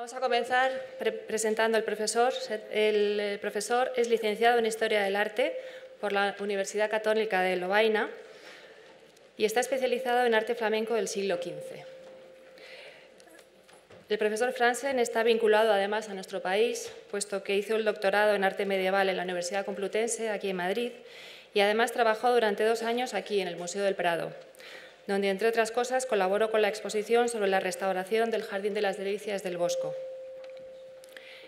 Vamos a comenzar presentando al profesor. El eh, profesor es licenciado en Historia del Arte por la Universidad Católica de Lovaina y está especializado en arte flamenco del siglo XV. El profesor Franzen está vinculado además a nuestro país, puesto que hizo el doctorado en arte medieval en la Universidad Complutense, aquí en Madrid, y además trabajó durante dos años aquí en el Museo del Prado, donde, entre otras cosas, colaboró con la exposición sobre la restauración del Jardín de las Delicias del Bosco.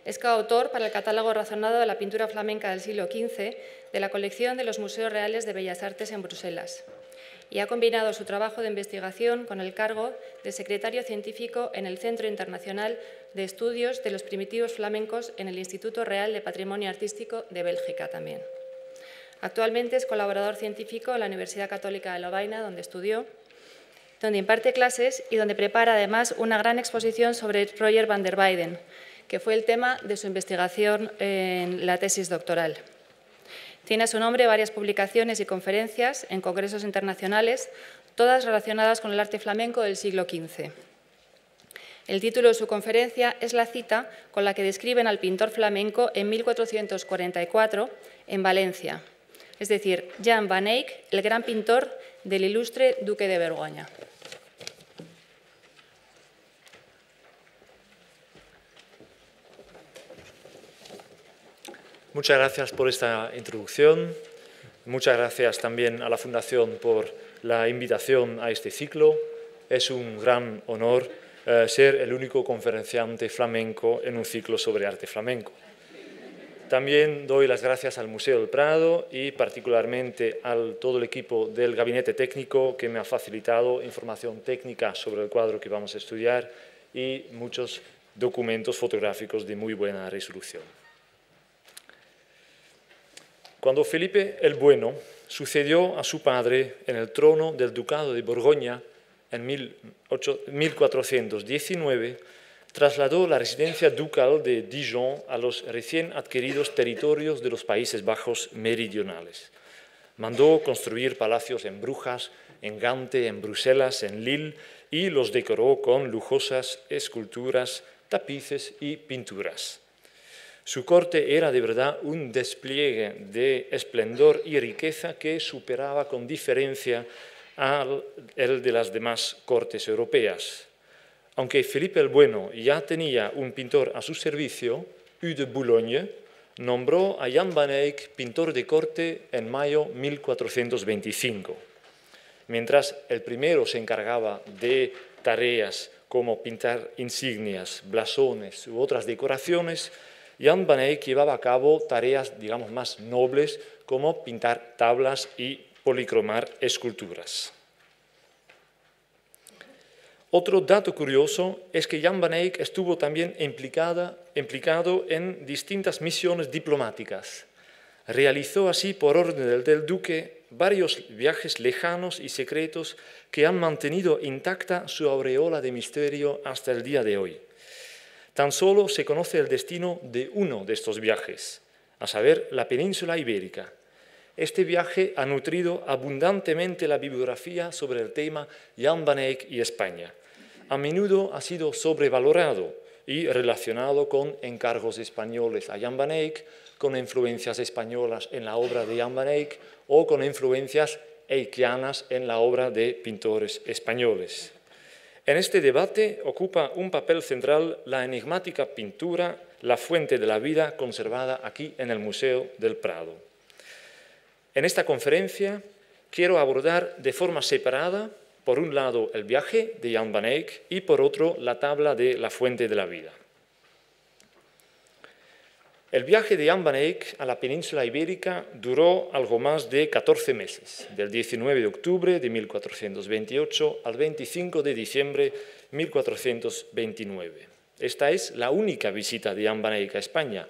Es coautor para el catálogo razonado de la pintura flamenca del siglo XV de la colección de los Museos Reales de Bellas Artes en Bruselas y ha combinado su trabajo de investigación con el cargo de secretario científico en el Centro Internacional de Estudios de los Primitivos Flamencos en el Instituto Real de Patrimonio Artístico de Bélgica también. Actualmente es colaborador científico en la Universidad Católica de Lovaina, donde estudió, donde imparte clases y donde prepara además una gran exposición sobre Roger van der Weyden, que fue el tema de su investigación en la tesis doctoral. Tiene a su nombre varias publicaciones y conferencias en congresos internacionales, todas relacionadas con el arte flamenco del siglo XV. El título de su conferencia es la cita con la que describen al pintor flamenco en 1444 en Valencia, es decir, Jan van Eyck, el gran pintor del ilustre duque de Borgoña. Muchas gracias por esta introducción. Muchas gracias también a la Fundación por la invitación a este ciclo. Es un gran honor eh, ser el único conferenciante flamenco en un ciclo sobre arte flamenco. También doy las gracias al Museo del Prado y particularmente al todo el equipo del Gabinete Técnico que me ha facilitado información técnica sobre el cuadro que vamos a estudiar y muchos documentos fotográficos de muy buena resolución. Cuando Felipe el Bueno sucedió a su padre en el trono del Ducado de Borgoña en 1419, trasladó la residencia ducal de Dijon a los recién adquiridos territorios de los Países Bajos meridionales. Mandó construir palacios en Brujas, en Gante, en Bruselas, en Lille y los decoró con lujosas esculturas, tapices y pinturas. Su corte era de verdad un despliegue de esplendor y riqueza que superaba con diferencia al el de las demás cortes europeas. Aunque Felipe el Bueno ya tenía un pintor a su servicio, U de Boulogne, nombró a Jan van Eyck pintor de corte en mayo 1425. Mientras el primero se encargaba de tareas como pintar insignias, blasones u otras decoraciones, Jan Van Eyck llevaba a cabo tareas, digamos, más nobles, como pintar tablas y policromar esculturas. Otro dato curioso es que Jan van Eyck estuvo también implicada, implicado en distintas misiones diplomáticas. Realizó así, por orden del, duque, varios viajes lejanos y secretos que han mantenido intacta su aureola de misterio hasta el día de hoy. Tan solo se conoce el destino de uno de estos viajes, a saber, la península ibérica. Este viaje ha nutrido abundantemente la bibliografía sobre el tema Jan van Eyck y España. A menudo ha sido sobrevalorado y relacionado con encargos españoles a Jan van Eyck, con influencias españolas en la obra de Jan van Eyck o con influencias eikianas en la obra de pintores españoles. En este debate ocupa un papel central la enigmática pintura La fuente de la vida conservada aquí en el Museo del Prado. En esta conferencia quiero abordar de forma separada, por un lado, el viaje de Jan van Eyck y por otro, la tabla de La fuente de la vida. El viaje de Jan a la península ibérica duró algo más de 14 meses, del 19 de octubre de 1428 al 25 de diciembre de 1429. Esta es la única visita de Jan a España.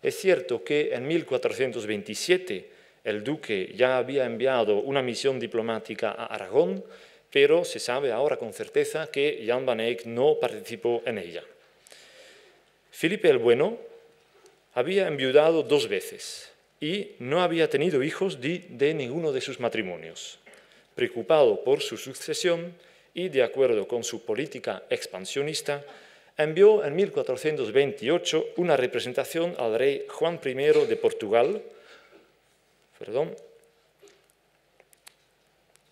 Es cierto que en 1427 el duque ya había enviado una misión diplomática a Aragón, pero se sabe ahora con certeza que Jan van Eyck no participó en ella. Felipe el Bueno había enviudado dos veces y no había tenido hijos de ninguno de sus matrimonios. Preocupado por su sucesión y de acuerdo con su política expansionista, envió en 1428 una representación al rey Juan I de Portugal,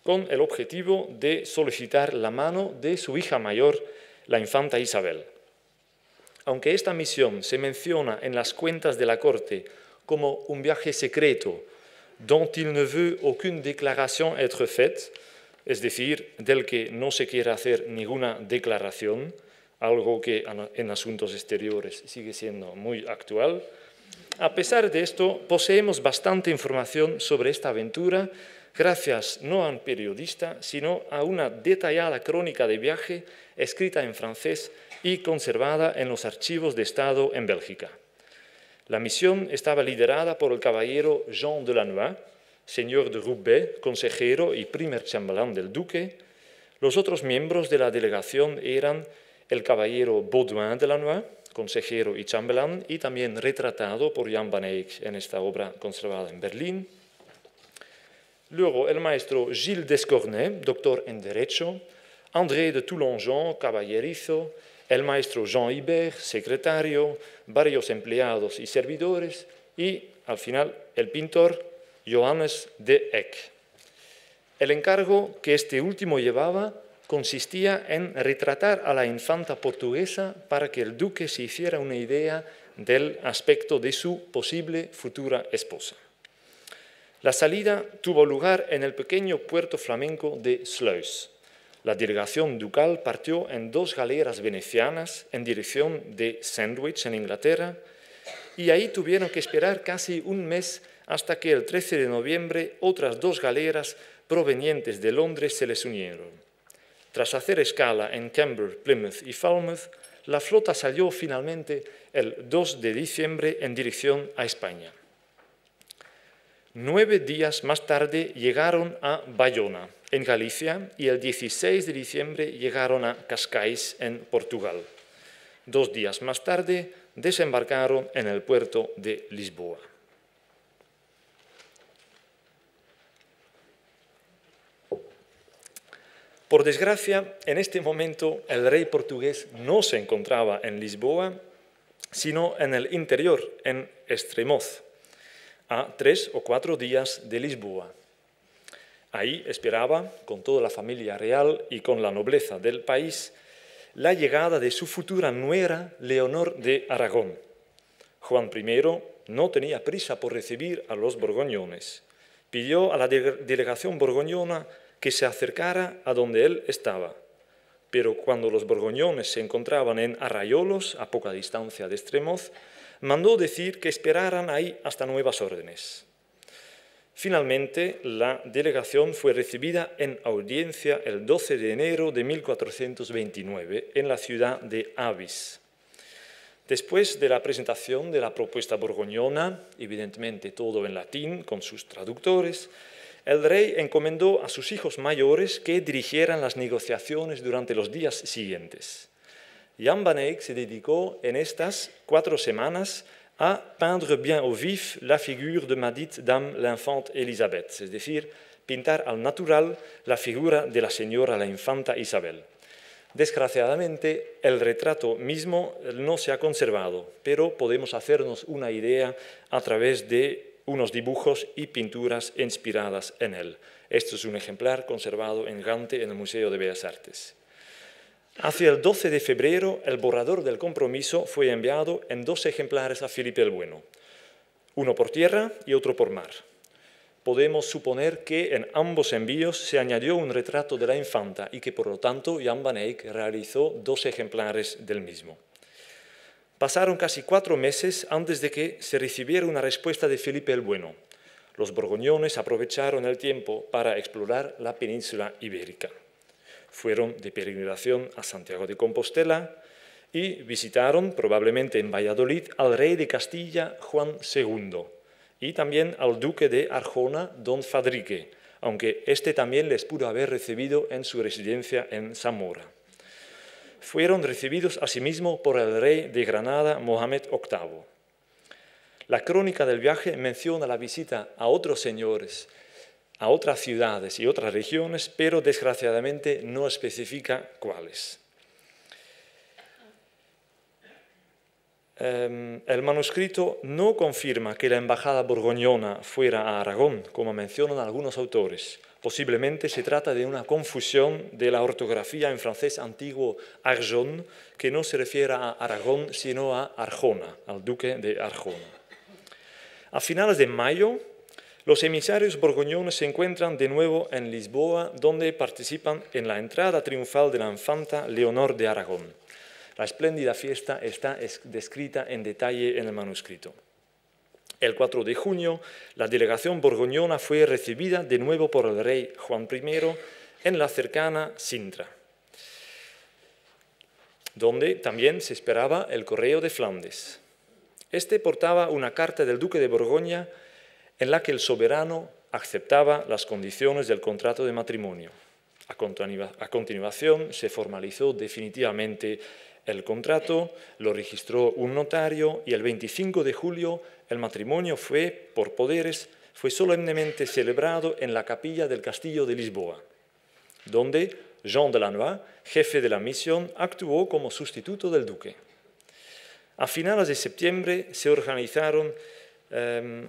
con el objetivo de solicitar la mano de su hija mayor, la infanta Isabel aunque esta misión se menciona en las cuentas de la corte como un viaje secreto dont il ne veut aucune déclaration être faite, es decir, del que no se quiere hacer ninguna declaración, algo que en asuntos exteriores sigue siendo muy actual. A pesar de esto, poseemos bastante información sobre esta aventura gracias no a un periodista, sino a una detallada crónica de viaje escrita en francés y conservada en los archivos de Estado en Bélgica. La misión estaba liderada por el caballero Jean de Lannoy, señor de Roubaix, consejero y primer chambelán del duque. Los otros miembros de la delegación eran el caballero Baudouin de Lannoy, consejero y chambelán, y también retratado por Jan van Eyck en esta obra conservada en Berlín. Luego el maestro Gilles Descornet, doctor en Derecho, André de Toulongeon, caballerizo, el maestro Jean Ibert, secretario, varios empleados y servidores, y al final el pintor Johannes de Eck. El encargo que este último llevaba consistía en retratar a la infanta portuguesa para que el duque se hiciera una idea del aspecto de su posible futura esposa. La salida tuvo lugar en el pequeño puerto flamenco de Sluis, la delegación ducal partió en dos galeras venecianas en dirección de Sandwich, en Inglaterra, y ahí tuvieron que esperar casi un mes hasta que el 13 de noviembre otras dos galeras provenientes de Londres se les unieron. Tras hacer escala en Cambridge, Plymouth y Falmouth, la flota salió finalmente el 2 de diciembre en dirección a España. Nueve días más tarde llegaron a Bayona, en Galicia, y el 16 de diciembre llegaron a Cascais, en Portugal. Dos días más tarde desembarcaron en el puerto de Lisboa. Por desgracia, en este momento el rey portugués no se encontraba en Lisboa, sino en el interior, en Estremoz, a tres o cuatro días de Lisboa. Ahí esperaba, con toda la familia real y con la nobleza del país, la llegada de su futura nuera Leonor de Aragón. Juan I no tenía prisa por recibir a los borgoñones. Pidió a la delegación borgoñona que se acercara a donde él estaba. Pero cuando los borgoñones se encontraban en Arrayolos, a poca distancia de Estremoz, mandó decir que esperaran ahí hasta nuevas órdenes. Finalmente, la delegación fue recibida en audiencia el 12 de enero de 1429 en la ciudad de Avis. Después de la presentación de la propuesta borgoñona, evidentemente todo en latín con sus traductores, el rey encomendó a sus hijos mayores que dirigieran las negociaciones durante los días siguientes. Jan Van se dedicó en estas cuatro semanas a pintar bien au vif la figura de ma dame l'infante Elisabeth, es decir, pintar al natural la figura de la señora la infanta Isabel. Desgraciadamente, el retrato mismo no se ha conservado, pero podemos hacernos una idea a través de unos dibujos y pinturas inspiradas en él. Esto es un ejemplar conservado en Gante en el Museo de Bellas Artes. Hacia el 12 de febrero, el borrador del compromiso fue enviado en dos ejemplares a Felipe el Bueno, uno por tierra y otro por mar. Podemos suponer que en ambos envíos se añadió un retrato de la infanta y que por lo tanto Jan van Eyck realizó dos ejemplares del mismo. Pasaron casi cuatro meses antes de que se recibiera una respuesta de Felipe el Bueno. Los borgoñones aprovecharon el tiempo para explorar la península ibérica fueron de peregrinación a Santiago de Compostela y visitaron probablemente en Valladolid al rey de Castilla Juan II y también al duque de Arjona don Fadrique, aunque este también les pudo haber recibido en su residencia en Zamora. Fueron recibidos asimismo por el rey de Granada Mohamed VIII. La crónica del viaje menciona la visita a otros señores a otras ciudades y otras regiones, pero desgraciadamente no especifica cuáles. Em, el manuscrito no confirma que la embajada borgoñona fuera a Aragón, como mencionan algunos autores. Posiblemente se trata de una confusión de la ortografía en francés antiguo Arjon, que no se refiere a Aragón, sino a Arjona, al duque de Arjona. A finales de mayo, los emisarios borgoñones se encuentran de nuevo en Lisboa, donde participan en la entrada triunfal de la infanta Leonor de Aragón. La espléndida fiesta está descrita en detalle en el manuscrito. El 4 de junio, la delegación borgoñona fue recibida de nuevo por el rey Juan I en la cercana Sintra, donde también se esperaba el correo de Flandes. Este portaba una carta del duque de Borgoña en la que el soberano aceptaba las condiciones del contrato de matrimonio. A continuación se formalizó definitivamente el contrato, lo registró un notario y el 25 de julio el matrimonio fue, por poderes, fue solemnemente celebrado en la capilla del castillo de Lisboa, donde Jean de Lannoy, jefe de la misión, actuó como sustituto del duque. A finales de septiembre se organizaron em,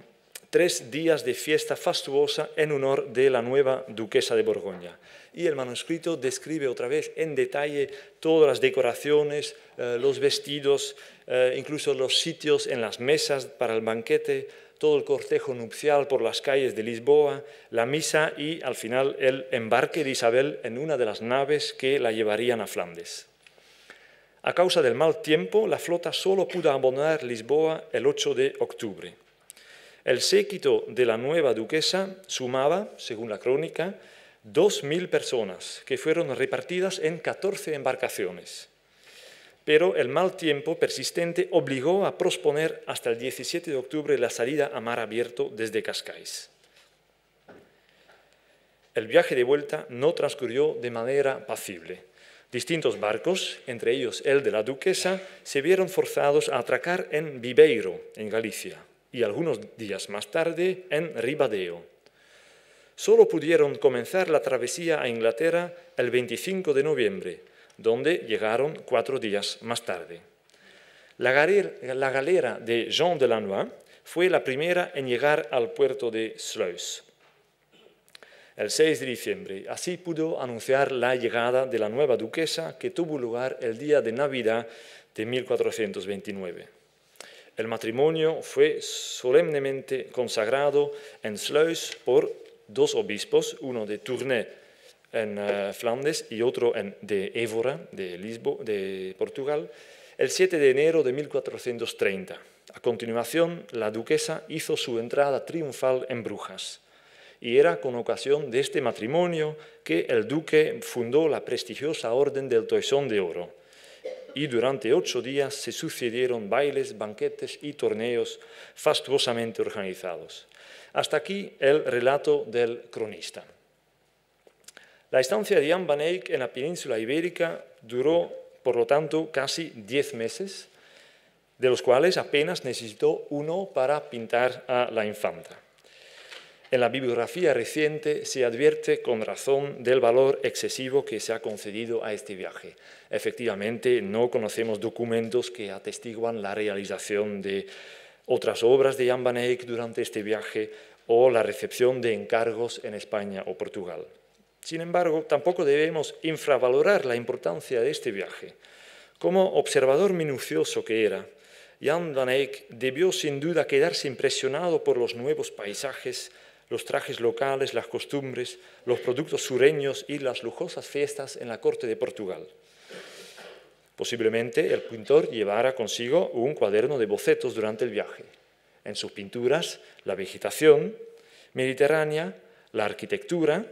tres días de fiesta fastuosa en honor de la nueva duquesa de Borgoña. Y el manuscrito describe otra vez en detalle todas las decoraciones, eh, los vestidos, eh, incluso los sitios en las mesas para el banquete, todo el cortejo nupcial por las calles de Lisboa, la misa y al final el embarque de Isabel en una de las naves que la llevarían a Flandes. A causa del mal tiempo, la flota solo pudo abandonar Lisboa el 8 de octubre. El séquito de la nueva duquesa sumaba, según la crónica, 2.000 personas que fueron repartidas en 14 embarcaciones. Pero el mal tiempo persistente obligó a posponer hasta el 17 de octubre la salida a mar abierto desde Cascais. El viaje de vuelta no transcurrió de manera pacible. Distintos barcos, entre ellos el de la duquesa, se vieron forzados a atracar en Viveiro, en Galicia, y algunos días más tarde en Ribadeo. Solo pudieron comenzar la travesía a Inglaterra el 25 de noviembre, donde llegaron cuatro días más tarde. La galera, de Jean de Lannoy fue la primera en llegar al puerto de Sluis el 6 de diciembre. Así pudo anunciar la llegada de la nueva duquesa que tuvo lugar el día de Navidad de 1429. El matrimonio fue solemnemente consagrado en Sluis por dos obispos, uno de Tournai en eh, Flandes y otro de Évora, de, Lisboa, de Portugal, el 7 de enero de 1430. A continuación, la duquesa hizo su entrada triunfal en Brujas y era con ocasión de este matrimonio que el duque fundó la prestigiosa Orden del Toisón de Oro y durante ocho días se sucedieron bailes, banquetes y torneos fastuosamente organizados. Hasta aquí el relato del cronista. La estancia de Jan van Eyck en la península ibérica duró, por lo tanto, casi diez meses, de los cuales apenas necesitó uno para pintar a la infanta. En la bibliografía reciente se advierte con razón del valor excesivo que se ha concedido a este viaje. Efectivamente, no conocemos documentos que atestiguan la realización de otras obras de Jan van Eyck durante este viaje o la recepción de encargos en España o Portugal. Sin embargo, tampoco debemos infravalorar la importancia de este viaje. Como observador minucioso que era, Jan van Eyck debió sin duda quedarse impresionado por los nuevos paisajes, los trajes locales, las costumbres, los productos sureños y las lujosas fiestas en la corte de Portugal. Posiblemente el pintor llevara consigo un cuaderno de bocetos durante el viaje. En sus pinturas, la vegetación mediterránea, la arquitectura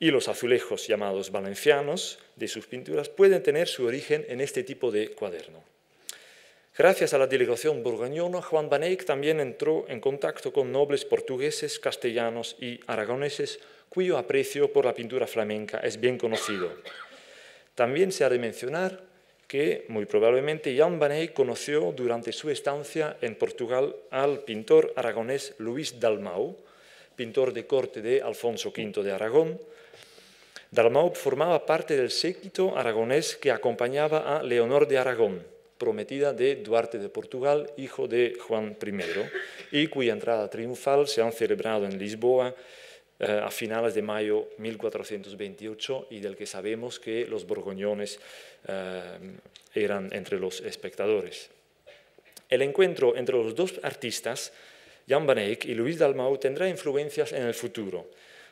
y los azulejos llamados valencianos de sus pinturas pueden tener su origen en este tipo de cuaderno. Gracias a la delegación burgañona, Juan Eyck también entró en contacto con nobles portugueses, castellanos y aragoneses, cuyo aprecio por la pintura flamenca es bien conocido. También se ha de mencionar que muy probablemente Jan Eyck conoció durante su estancia en Portugal al pintor aragonés Luis Dalmau, pintor de corte de Alfonso V de Aragón. Dalmau formaba parte del séquito aragonés que acompañaba a Leonor de Aragón prometida de Duarte de Portugal, hijo de Juan I, y cuya entrada triunfal se han celebrado en Lisboa eh, a finales de mayo 1428 y del que sabemos que los borgoñones eh, eran entre los espectadores. El encuentro entre los dos artistas, Jan van Eyck y Luis Dalmau, tendrá influencias en el futuro.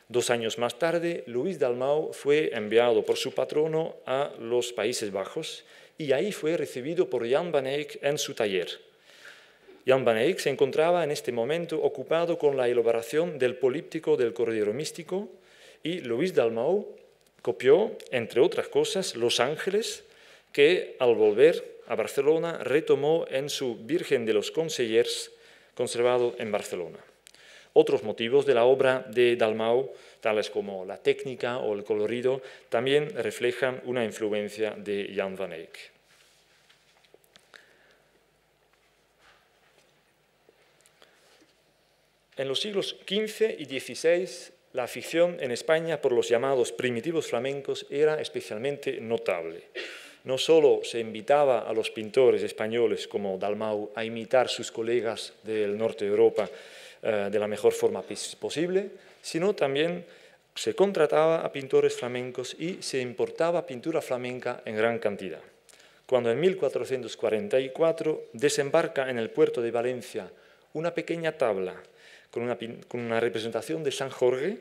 Dos años más tarde, Luis Dalmau fue enviado por su patrono a los Países Bajos y ahí fue recibido por Jan van Eyck en su taller. Jan van Eyck se encontraba en este momento ocupado con la elaboración del políptico del Cordero Místico y Luis Dalmau copió, entre otras cosas, Los Ángeles, que al volver a Barcelona retomó en su Virgen de los Consellers, conservado en Barcelona. Otros motivos de la obra de Dalmau tales como la técnica o el colorido, también reflejan una influencia de Jan van Eyck. En los siglos XV y XVI, la afición en España por los llamados primitivos flamencos era especialmente notable. No solo se invitaba a los pintores españoles como Dalmau a imitar sus colegas del norte de Europa eh, de la mejor forma posible, sino también se contrataba a pintores flamencos y se importaba pintura flamenca en gran cantidad. Cuando en 1444 desembarca en el puerto de Valencia una pequeña tabla con una, con una representación de San Jorge,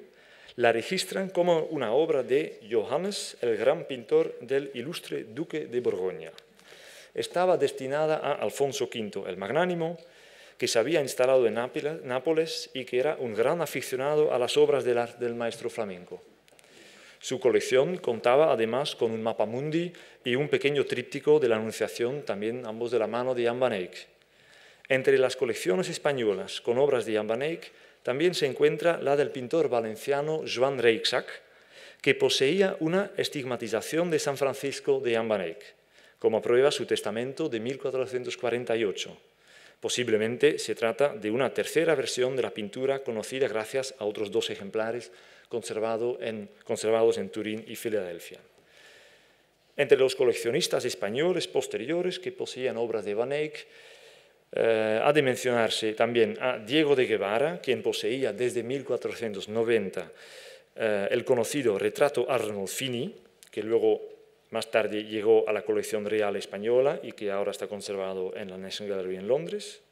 la registran como una obra de Johannes, el gran pintor del ilustre duque de Borgoña. Estaba destinada a Alfonso V el Magnánimo, que se había instalado en Nápoles y que era un gran aficionado a las obras del, maestro flamenco. Su colección contaba además con un mapa mundi y un pequeño tríptico de la Anunciación, también ambos de la mano de Jan van Eyck. Entre las colecciones españolas con obras de Jan van Eyck también se encuentra la del pintor valenciano Joan Reixac, que poseía una estigmatización de San Francisco de Jan van Eyck, como prueba su testamento de 1448 Posiblemente se trata de una tercera versión de la pintura conocida gracias a otros dos ejemplares conservado en, conservados en Turín y Filadelfia. Entre los coleccionistas españoles posteriores que poseían obras de Van Eyck, eh, ha de mencionarse también a Diego de Guevara, quien poseía desde 1490 eh, el conocido retrato Arnolfini, que luego más tarde llegó a la colección real española y que ahora está conservado en la National Gallery en Londres.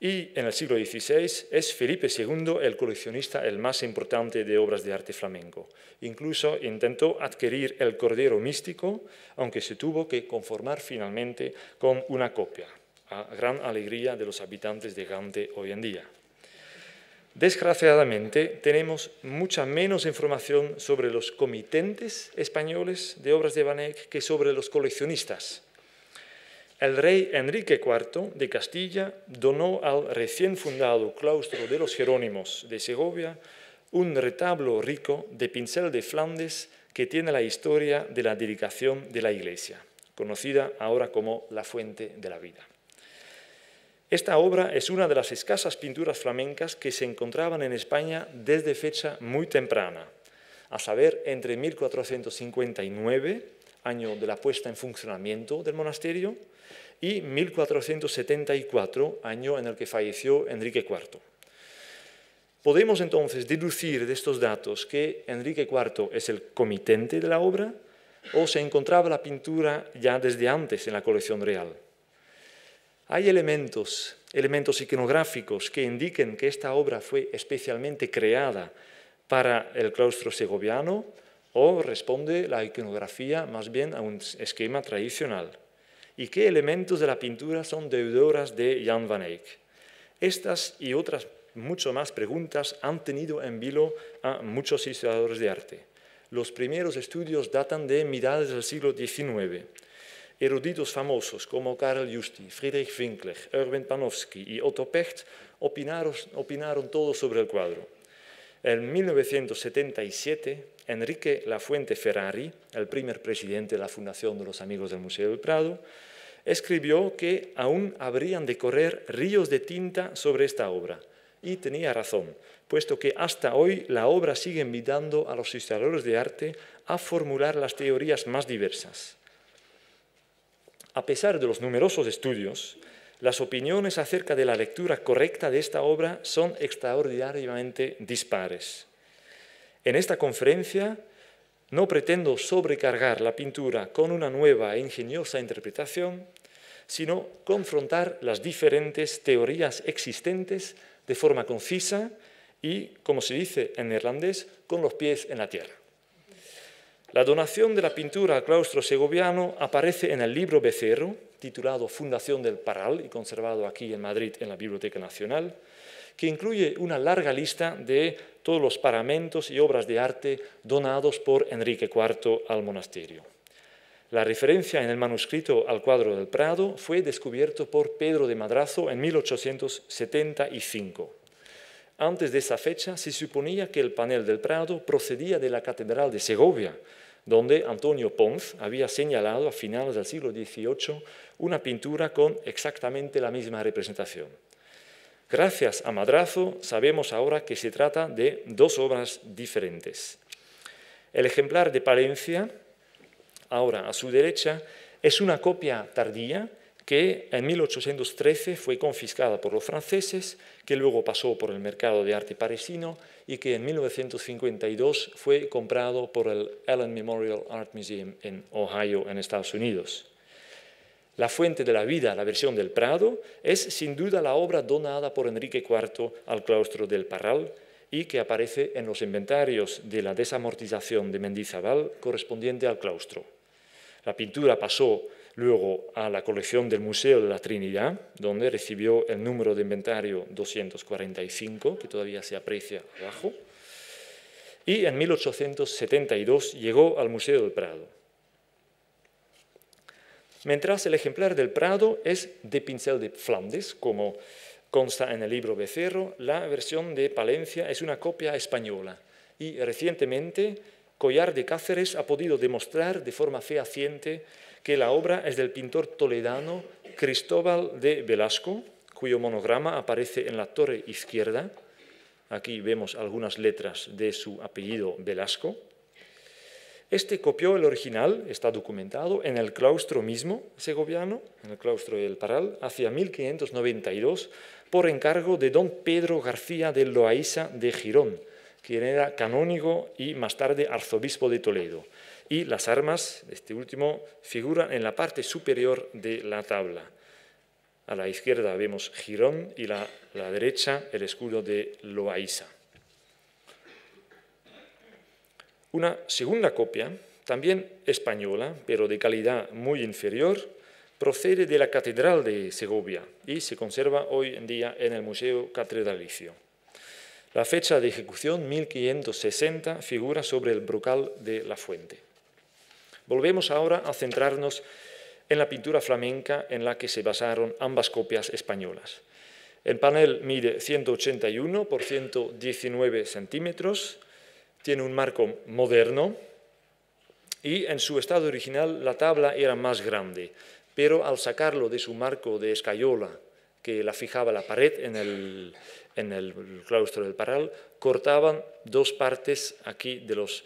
Y en el siglo XVI es Felipe II el coleccionista el más importante de obras de arte flamenco. Incluso intentó adquirir el Cordero Místico, aunque se tuvo que conformar finalmente con una copia, a gran alegría de los habitantes de Gante hoy en día. Desgraciadamente, tenemos mucha menos información sobre los comitentes españoles de obras de Eyck que sobre los coleccionistas. El rey Enrique IV de Castilla donó al recién fundado claustro de los Jerónimos de Segovia un retablo rico de pincel de Flandes que tiene la historia de la dedicación de la iglesia, conocida ahora como la fuente de la vida. Esta obra es una de las escasas pinturas flamencas que se encontraban en España desde fecha muy temprana, a saber, entre 1459, año de la puesta en funcionamiento del monasterio, y 1474, año en el que falleció Enrique IV. Podemos entonces deducir de estos datos que Enrique IV es el comitente de la obra o se encontraba la pintura ya desde antes en la colección real. Hay elementos, elementos iconográficos que indiquen que esta obra fue especialmente creada para el claustro segoviano o responde la iconografía más bien a un esquema tradicional. ¿Y qué elementos de la pintura son deudoras de Jan van Eyck? Estas y otras mucho más preguntas han tenido en vilo a muchos historiadores de arte. Los primeros estudios datan de mediados del siglo XIX Eruditos famosos como Karl Justi, Friedrich Winkler, Erwin Panofsky y Otto Pecht opinaron, opinaron todos sobre el cuadro. En 1977, Enrique Lafuente Ferrari, el primer presidente de la Fundación de los Amigos del Museo del Prado, escribió que aún habrían de correr ríos de tinta sobre esta obra. Y tenía razón, puesto que hasta hoy la obra sigue invitando a los historiadores de arte a formular las teorías más diversas. A pesar de los numerosos estudios, las opiniones acerca de la lectura correcta de esta obra son extraordinariamente dispares. En esta conferencia no pretendo sobrecargar la pintura con una nueva e ingeniosa interpretación, sino confrontar las diferentes teorías existentes de forma concisa y, como se dice en neerlandés, con los pies en la tierra. La donación de la pintura al claustro segoviano aparece en el libro Becerro, titulado Fundación del Paral y conservado aquí en Madrid en la Biblioteca Nacional, que incluye una larga lista de todos los paramentos y obras de arte donados por Enrique IV al monasterio. La referencia en el manuscrito al cuadro del Prado fue descubierto por Pedro de Madrazo en 1875. Antes de esa fecha se suponía que el panel del Prado procedía de la Catedral de Segovia, donde Antonio Ponz había señalado a finales del siglo XVIII una pintura con exactamente la misma representación. Gracias a Madrazo sabemos ahora que se trata de dos obras diferentes. El ejemplar de Palencia, ahora a su derecha, es una copia tardía que en 1813 fue confiscada por los franceses, que luego pasó por el mercado de arte parisino y que en 1952 fue comprado por el Allen Memorial Art Museum en Ohio, en Estados Unidos. La fuente de la vida, la versión del Prado, es sin duda la obra donada por Enrique IV al claustro del Parral y que aparece en los inventarios de la desamortización de Mendizábal correspondiente al claustro. La pintura pasó luego a la colección del Museo de la Trinidad, donde recibió el número de inventario 245, que todavía se aprecia abajo, y en 1872 llegó al Museo del Prado. Mientras el ejemplar del Prado es de pincel de Flandes, como consta en el libro Becerro, la versión de Palencia es una copia española y recientemente Collar de Cáceres ha podido demostrar de forma fehaciente que la obra es del pintor toledano Cristóbal de Velasco, cuyo monograma aparece en la torre izquierda. Aquí vemos algunas letras de su apellido Velasco. Este copió el original, está documentado, en el claustro mismo segoviano, en el claustro del Paral, hacia 1592, por encargo de don Pedro García de Loaiza de Girón, quien era canónigo y más tarde arzobispo de Toledo y las armas, de este último, figuran en la parte superior de la tabla. A la izquierda vemos Girón y a la, derecha el escudo de Loaiza. Una segunda copia, también española, pero de calidad muy inferior, procede de la Catedral de Segovia y se conserva hoy en día en el Museo Catedralicio. La fecha de ejecución, 1560, figura sobre el brocal de la fuente. Volvemos ahora a centrarnos en la pintura flamenca en la que se basaron ambas copias españolas. El panel mide 181 por 119 centímetros, tiene un marco moderno y en su estado original la tabla era más grande, pero al sacarlo de su marco de escayola que la fijaba la pared en el, en el claustro del paral, cortaban dos partes aquí de los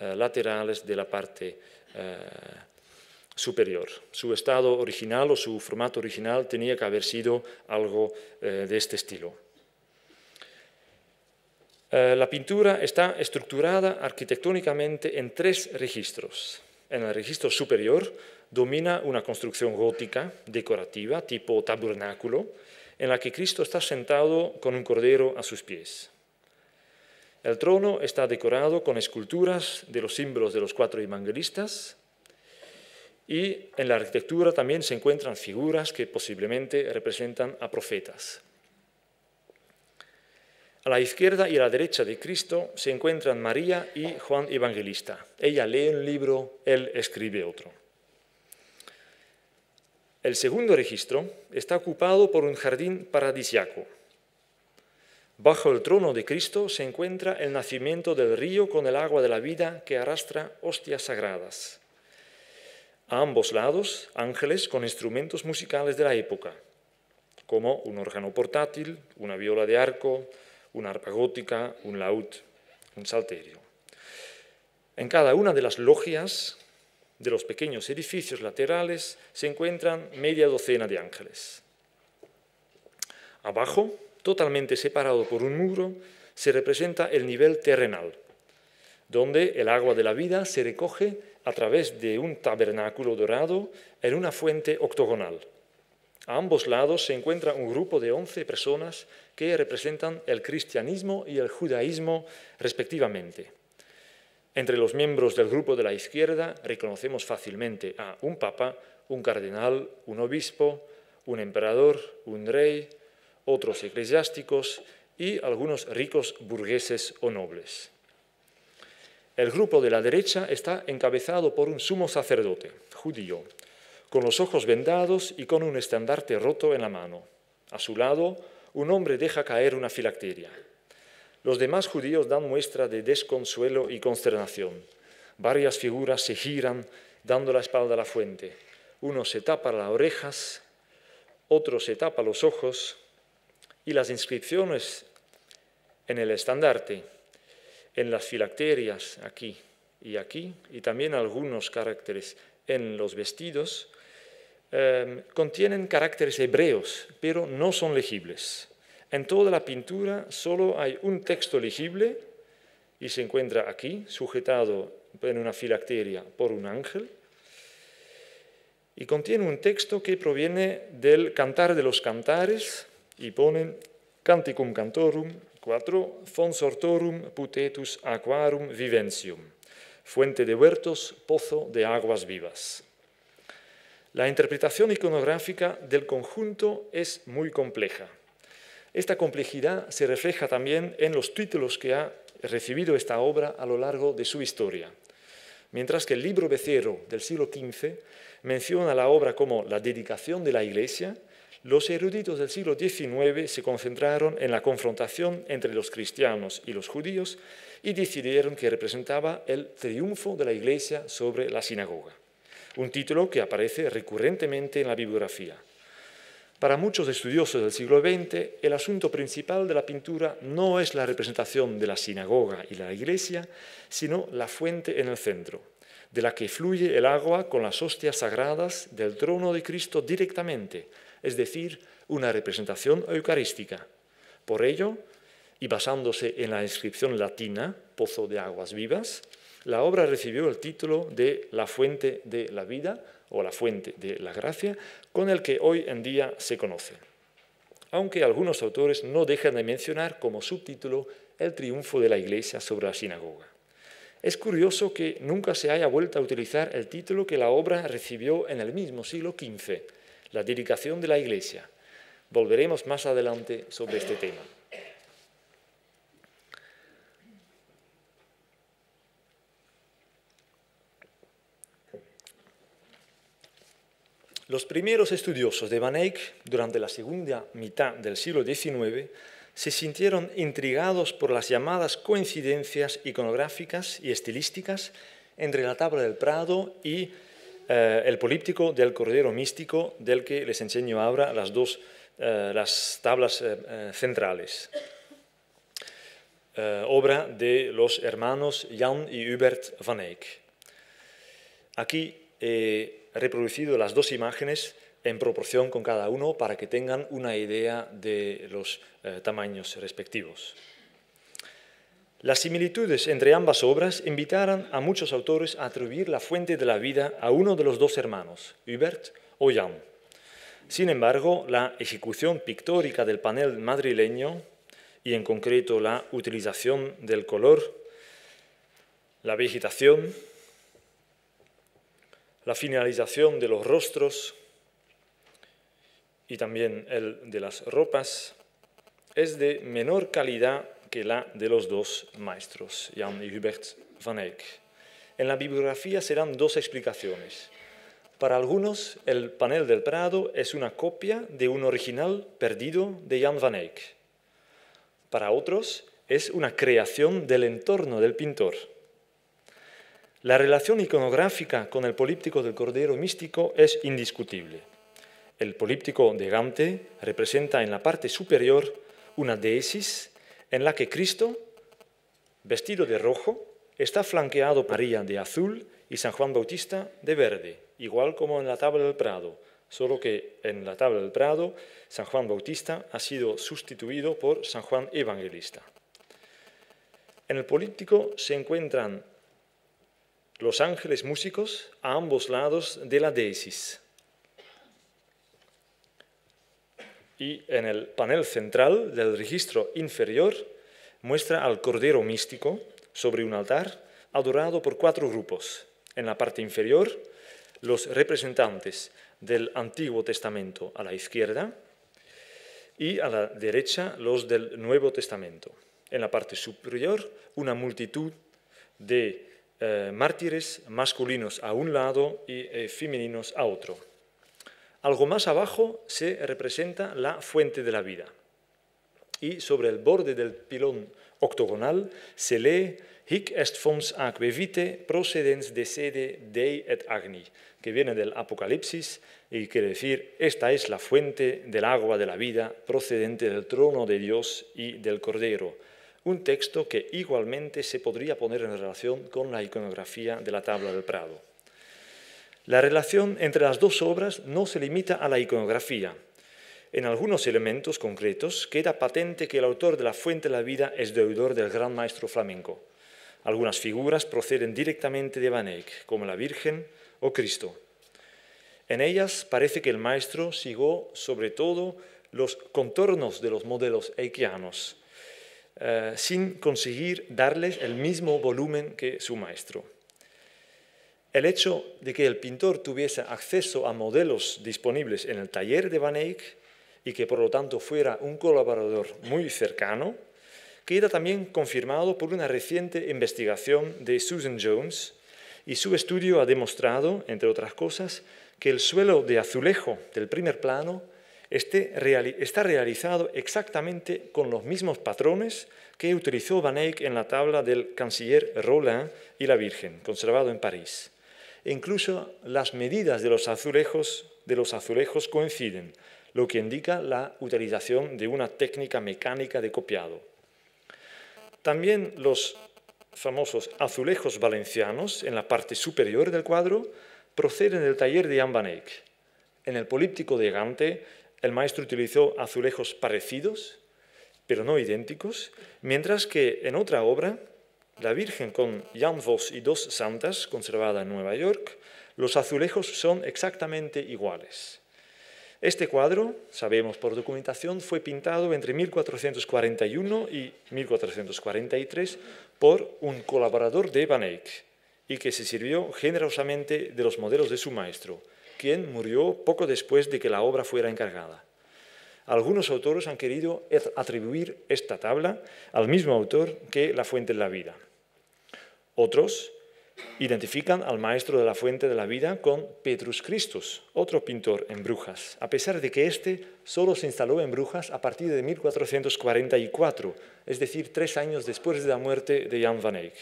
eh, laterales de la parte eh, superior. Su estado original o su formato original tenía que haber sido algo eh, de este estilo. Eh, la pintura está estructurada arquitectónicamente en tres registros. En el registro superior domina una construcción gótica decorativa tipo tabernáculo en la que Cristo está sentado con un cordero a sus pies. El trono está decorado con esculturas de los símbolos de los cuatro evangelistas y en la arquitectura también se encuentran figuras que posiblemente representan a profetas. A la izquierda y a la derecha de Cristo se encuentran María y Juan Evangelista. Ella lee un libro, él escribe otro. El segundo registro está ocupado por un jardín paradisiaco Bajo el trono de Cristo se encuentra el nacimiento del río con el agua de la vida que arrastra hostias sagradas. A ambos lados, ángeles con instrumentos musicales de la época, como un órgano portátil, una viola de arco, una arpa gótica, un laúd, un salterio. En cada una de las logias de los pequeños edificios laterales se encuentran media docena de ángeles. Abajo, totalmente separado por un muro, se representa el nivel terrenal, donde el agua de la vida se recoge a través de un tabernáculo dorado en una fuente octogonal. A ambos lados se encuentra un grupo de 11 personas que representan el cristianismo y el judaísmo respectivamente. Entre los miembros del grupo de la izquierda reconocemos fácilmente a un papa, un cardenal, un obispo, un emperador, un rey, otros eclesiásticos y algunos ricos burgueses o nobles. El grupo de la derecha está encabezado por un sumo sacerdote, judío, con los ojos vendados y con un estandarte roto en la mano. A su lado, un hombre deja caer una filacteria. Los demás judíos dan muestra de desconsuelo y consternación. Varias figuras se giran dando la espalda a la fuente. Uno se tapa las orejas, otro se tapa los ojos, y las inscripciones en el estandarte, en las filacterias aquí y aquí, y también algunos caracteres en los vestidos, em, contienen caracteres hebreos, pero no son legibles. En toda la pintura solo hay un texto legible y se encuentra aquí, sujetado en una filacteria por un ángel, y contiene un texto que proviene del Cantar de los Cantares, y ponen Canticum Cantorum 4, Fonsortorum putetus aquarum viventium, fuente de huertos, pozo de aguas vivas. La interpretación iconográfica del conjunto es muy compleja. Esta complejidad se refleja también en los títulos que ha recibido esta obra a lo largo de su historia. Mientras que el libro becero del siglo XV menciona la obra como la dedicación de la Iglesia, los eruditos del siglo XIX se concentraron en la confrontación entre los cristianos y los judíos y decidieron que representaba el triunfo de la Iglesia sobre la sinagoga, un título que aparece recurrentemente en la bibliografía. Para muchos estudiosos del siglo XX, el asunto principal de la pintura no es la representación de la sinagoga y la iglesia, sino la fuente en el centro, de la que fluye el agua con las hostias sagradas del trono de Cristo directamente, es decir, una representación eucarística. Por ello, y basándose en la inscripción latina, Pozo de Aguas Vivas, la obra recibió el título de La Fuente de la Vida o La Fuente de la Gracia, con el que hoy en día se conoce. Aunque algunos autores no dejan de mencionar como subtítulo el triunfo de la Iglesia sobre la sinagoga. Es curioso que nunca se haya vuelto a utilizar el título que la obra recibió en el mismo siglo XV, la dedicación de la Iglesia. Volveremos más adelante sobre este tema. Los primeros estudiosos de Van Eyck durante la segunda mitad del siglo XIX se sintieron intrigados por las llamadas coincidencias iconográficas y estilísticas entre la tabla del Prado y eh, el políptico del Cordero Místico del que les enseño ahora las dos eh, tablas eh, centrales. obra de los hermanos Jan y Hubert van Eyck. Aquí he reproducido las dos imágenes en proporción con cada uno para que tengan una idea de los tamaños respectivos. Las similitudes entre ambas obras invitaron a muchos autores a atribuir la fuente de la vida a uno de los dos hermanos, Hubert o Jan. Sin embargo, la ejecución pictórica del panel madrileño, y en concreto la utilización del color, la vegetación, la finalización de los rostros y también el de las ropas, es de menor calidad que la de los dos maestros, Jan y Hubert van Eyck. En la bibliografía serán dos explicaciones. Para algunos, el panel del Prado es una copia de un original perdido de Jan van Eyck. Para otros, es una creación del entorno del pintor. La relación iconográfica con el políptico del Cordero Místico es indiscutible. El políptico de Gante representa en la parte superior una deesis en la que Cristo, vestido de rojo, está flanqueado por María de azul y San Juan Bautista de verde, igual como en la tabla del Prado, solo que en la tabla del Prado San Juan Bautista ha sido sustituido por San Juan Evangelista. En el político se encuentran los ángeles músicos a ambos lados de la deisis. y en el panel central del registro inferior muestra al Cordero Místico sobre un altar adorado por cuatro grupos. En la parte inferior, los representantes del Antiguo Testamento a la izquierda y a la derecha los del Nuevo Testamento. En la parte superior, una multitud de eh, mártires masculinos a un lado y eh, femeninos a otro. Algo más abajo se representa la fuente de la vida. Y sobre el borde del pilón octogonal se lee Hic est fons aquae vitae procedens de sede Dei et Agni, que viene del Apocalipsis y quiere decir, esta es la fuente del agua de la vida procedente del trono de Dios y del Cordero. Un texto que igualmente se podría poner en relación con la iconografía de la tabla del Prado. La relación entre las dos obras no se limita a la iconografía. En algunos elementos concretos queda patente que el autor de La Fuente de la Vida es deudor del gran maestro flamenco. Algunas figuras proceden directamente de Van Eyck, como la Virgen o Cristo. En ellas parece que el maestro siguió sobre todo los contornos de los modelos eikianos, eh, sin conseguir darles el mismo volumen que su maestro. El hecho de que el pintor tuviese acceso a modelos disponibles en el taller de Van Eyck y que por lo tanto fuera un colaborador muy cercano, queda también confirmado por una reciente investigación de Susan Jones y su estudio ha demostrado, entre otras cosas, que el suelo de azulejo del primer plano está realizado exactamente con los mismos patrones que utilizó Van Eyck en la tabla del canciller Roland y la Virgen, conservado en París. E incluso las medidas de los azulejos, de los azulejos coinciden, lo que indica la utilización de una técnica mecánica de copiado. También los famosos azulejos valencianos en la parte superior del cuadro proceden del taller de Jan van Eyck. En el políptico de Gante, el maestro utilizó azulejos parecidos, pero no idénticos, mientras que en otra obra la Virgen con Jan Vos y dos santas, conservada en Nueva York, los azulejos son exactamente iguales. Este cuadro, sabemos por documentación, fue pintado entre 1441 y 1443 por un colaborador de Van Eyck y que se sirvió generosamente de los modelos de su maestro, quien murió poco después de que la obra fuera encargada. Algunos autores han querido atribuir esta tabla al mismo autor que La Fuente de la Vida. Otros identifican al maestro de la fuente de la vida con Petrus Christus, otro pintor en Brujas, a pesar de que éste solo se instaló en Brujas a partir de 1444, es decir, tres años después de la muerte de Jan van Eyck.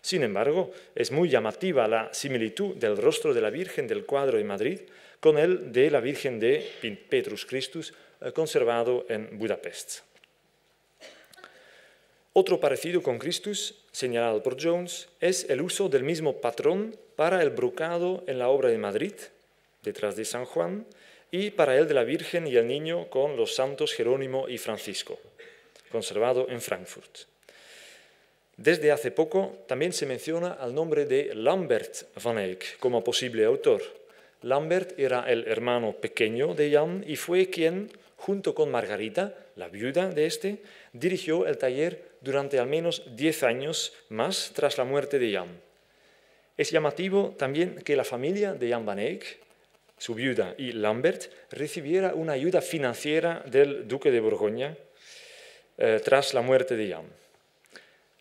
Sin embargo, es muy llamativa la similitud del rostro de la Virgen del cuadro de Madrid con el de la Virgen de Petrus Christus eh, conservado en Budapest. Otro parecido con Christus, señalado por Jones, es el uso del mismo patrón para el brocado en la obra de Madrid, detrás de San Juan, y para el de la Virgen y el Niño con los santos Jerónimo y Francisco, conservado en Frankfurt. Desde hace poco también se menciona al nombre de Lambert van Eyck como posible autor. Lambert era el hermano pequeño de Jan y fue quien, junto con Margarita, la viuda de este, dirigió el taller durante al menos 10 años más tras la muerte de Jan. Es llamativo también que la familia de Jan van Eyck, su viuda y Lambert, recibiera una ayuda financiera del duque de Borgoña eh, tras la muerte de Jan.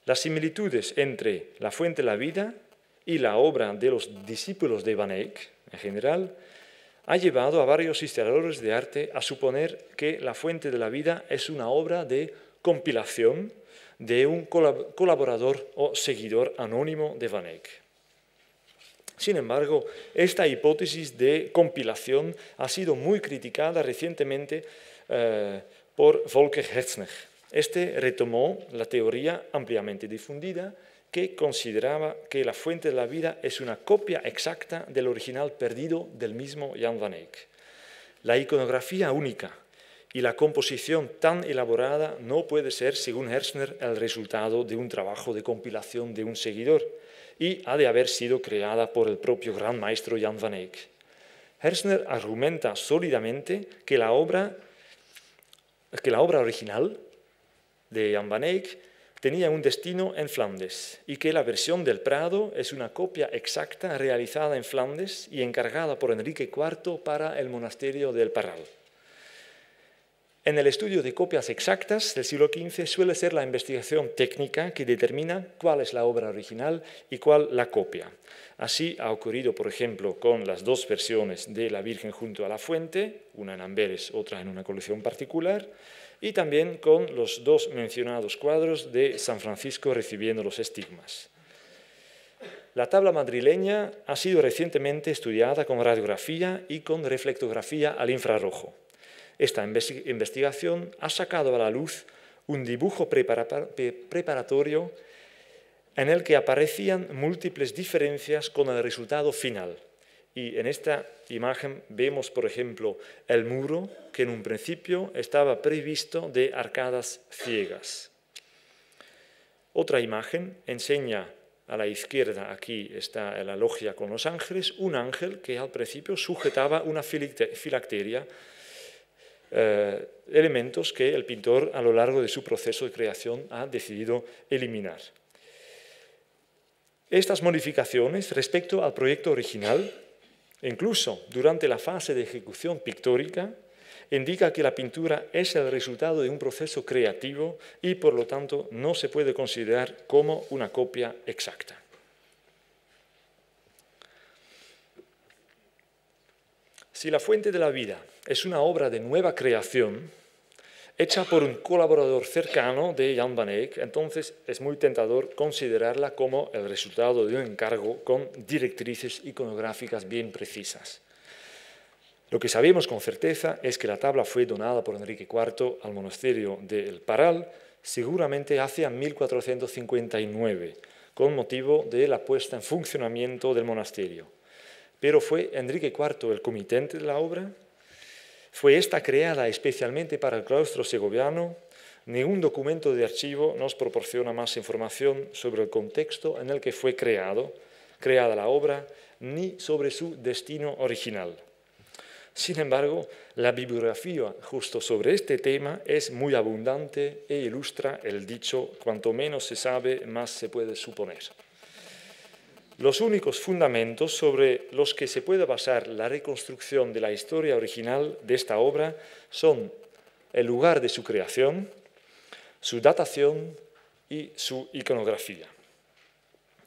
Las similitudes entre la fuente de la vida y la obra de los discípulos de Van Eyck en general ha llevado a varios historiadores de arte a suponer que La Fuente de la Vida es una obra de compilación de un colaborador o seguidor anónimo de Van Eyck. Sin embargo, esta hipótesis de compilación ha sido muy criticada recientemente eh, por Volker Herzner. Este retomó la teoría ampliamente difundida que consideraba que la fuente de la vida es una copia exacta del original perdido del mismo Jan van Eyck. La iconografía única y la composición tan elaborada no puede ser, según Herzner, el resultado de un trabajo de compilación de un seguidor y ha de haber sido creada por el propio gran maestro Jan van Eyck. Herzner argumenta sólidamente que la obra, que la obra original de Jan van Eyck tenía un destino en Flandes y que la versión del Prado es una copia exacta realizada en Flandes y encargada por Enrique IV para el monasterio del Parral. En el estudio de copias exactas del siglo XV suele ser la investigación técnica que determina cuál es la obra original y cuál la copia. Así ha ocurrido, por ejemplo, con las dos versiones de La Virgen junto a la fuente, una en Amberes, otra en una colección particular, y también con los dos mencionados cuadros de San Francisco recibiendo los estigmas. La tabla madrileña ha sido recientemente estudiada con radiografía y con reflectografía al infrarrojo. Esta investigación ha sacado a la luz un dibujo preparatorio en el que aparecían múltiples diferencias con el resultado final, y en esta imagen vemos, por ejemplo, el muro que en un principio estaba previsto de arcadas ciegas. Otra imagen enseña a la izquierda, aquí está la logia con los ángeles, un ángel que al principio sujetaba una filacteria, eh, elementos que el pintor a lo largo de su proceso de creación ha decidido eliminar. Estas modificaciones respecto al proyecto original Incluso durante la fase de ejecución pictórica, indica que la pintura es el resultado de un proceso creativo y por lo tanto no se puede considerar como una copia exacta. Si la fuente de la vida es una obra de nueva creación, hecha por un colaborador cercano de Jan van Eyck, entonces es muy tentador considerarla como el resultado de un encargo con directrices iconográficas bien precisas. Lo que sabemos con certeza es que la tabla fue donada por Enrique IV al monasterio de El Paral, seguramente hacia 1459, con motivo de la puesta en funcionamiento del monasterio. Pero fue Enrique IV el comitente de la obra fue esta creada especialmente para el claustro segoviano. Ningún documento de archivo nos proporciona más información sobre el contexto en el que fue creado, creada la obra, ni sobre su destino original. Sin embargo, la bibliografía justo sobre este tema es muy abundante e ilustra el dicho, cuanto menos se sabe, más se puede suponer los únicos fundamentos sobre los que se puede basar la reconstrucción de la historia original de esta obra son el lugar de su creación, su datación y su iconografía.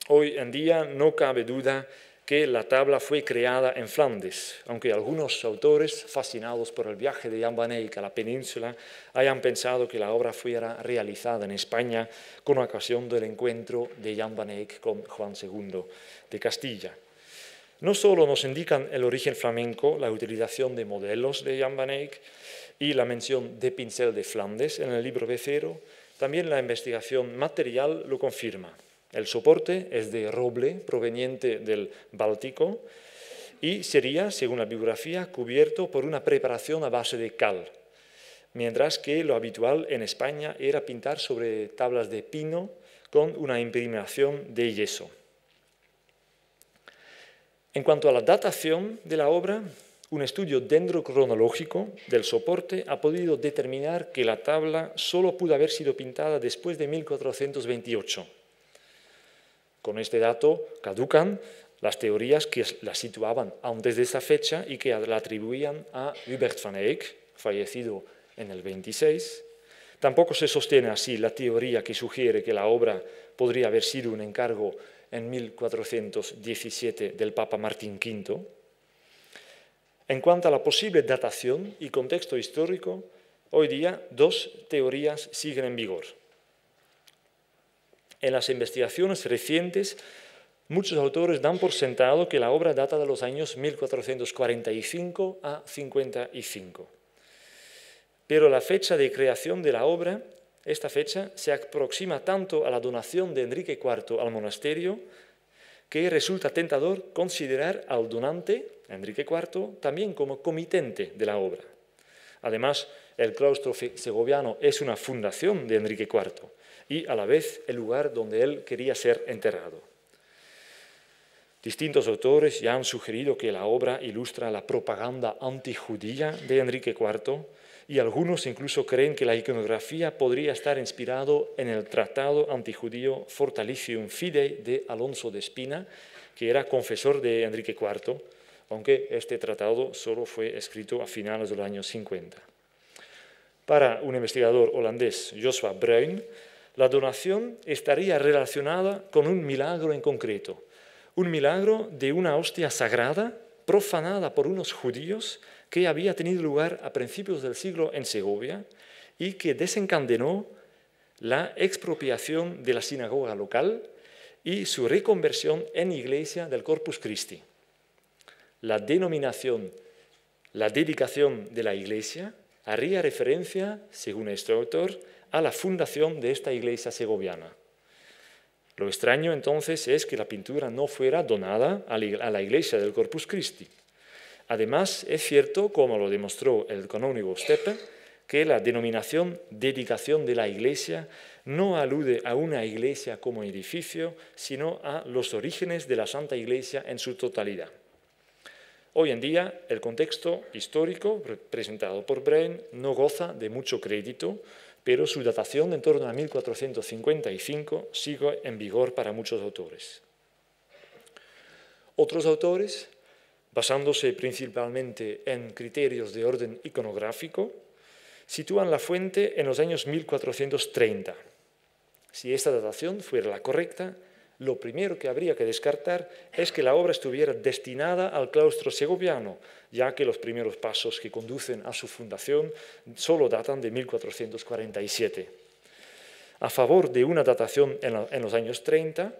Hoy en día no cabe duda que la tabla fue creada en Flandes, aunque algunos autores, fascinados por el viaje de Jan van Eyck a la península, hayan pensado que la obra fuera realizada en España con ocasión del encuentro de Jan van Eyck con Juan II de Castilla. No solo nos indican el origen flamenco, la utilización de modelos de Jan van Eyck y la mención de pincel de Flandes en el libro Becero, también la investigación material lo confirma. El soporte es de roble proveniente del Báltico y sería, según la biografía, cubierto por una preparación a base de cal, mientras que lo habitual en España era pintar sobre tablas de pino con una imprimación de yeso. En cuanto a la datación de la obra, un estudio dendrocronológico del soporte ha podido determinar que la tabla solo pudo haber sido pintada después de 1428 con este dato caducan las teorías que la situaban antes de esa fecha y que la atribuían a Hubert van Eyck, fallecido en el 26. Tampoco se sostiene así la teoría que sugiere que la obra podría haber sido un encargo en 1417 del Papa Martín V. En cuanto a la posible datación y contexto histórico, hoy día dos teorías siguen en vigor. En las investigaciones recientes, muchos autores dan por sentado que la obra data de los años 1445 a 55. Pero la fecha de creación de la obra, esta fecha, se aproxima tanto a la donación de Enrique IV al monasterio que resulta tentador considerar al donante, Enrique IV, también como comitente de la obra. Además, el claustro segoviano es una fundación de Enrique IV y a la vez el lugar donde él quería ser enterrado. Distintos autores ya han sugerido que la obra ilustra la propaganda antijudía de Enrique IV y algunos incluso creen que la iconografía podría estar inspirado en el tratado antijudío Fortalicium Fidei de Alonso de Espina, que era confesor de Enrique IV, aunque este tratado solo fue escrito a finales del años 50. Para un investigador holandés, Joshua Bruin, la donación estaría relacionada con un milagro en concreto, un milagro de una hostia sagrada profanada por unos judíos que había tenido lugar a principios del siglo en Segovia y que desencadenó la expropiación de la sinagoga local y su reconversión en iglesia del Corpus Christi. La denominación, la dedicación de la iglesia haría referencia, según este autor, a la fundación de esta iglesia segoviana. Lo extraño entonces es que la pintura no fuera donada a la iglesia del Corpus Christi. Además, es cierto, como lo demostró el canónigo Steppe, que la denominación dedicación de la iglesia no alude a una iglesia como edificio, sino a los orígenes de la Santa Iglesia en su totalidad. Hoy en día, el contexto histórico presentado por bren no goza de mucho crédito, pero su datación en torno a 1455 sigue en vigor para muchos autores. Otros autores, basándose principalmente en criterios de orden iconográfico, sitúan la fuente en los años 1430. Si esta datación fuera la correcta, lo primero que habría que descartar es que la obra estuviera destinada al claustro segoviano, ya que los primeros pasos que conducen a su fundación solo datan de 1447. A favor de una datación en los años 30,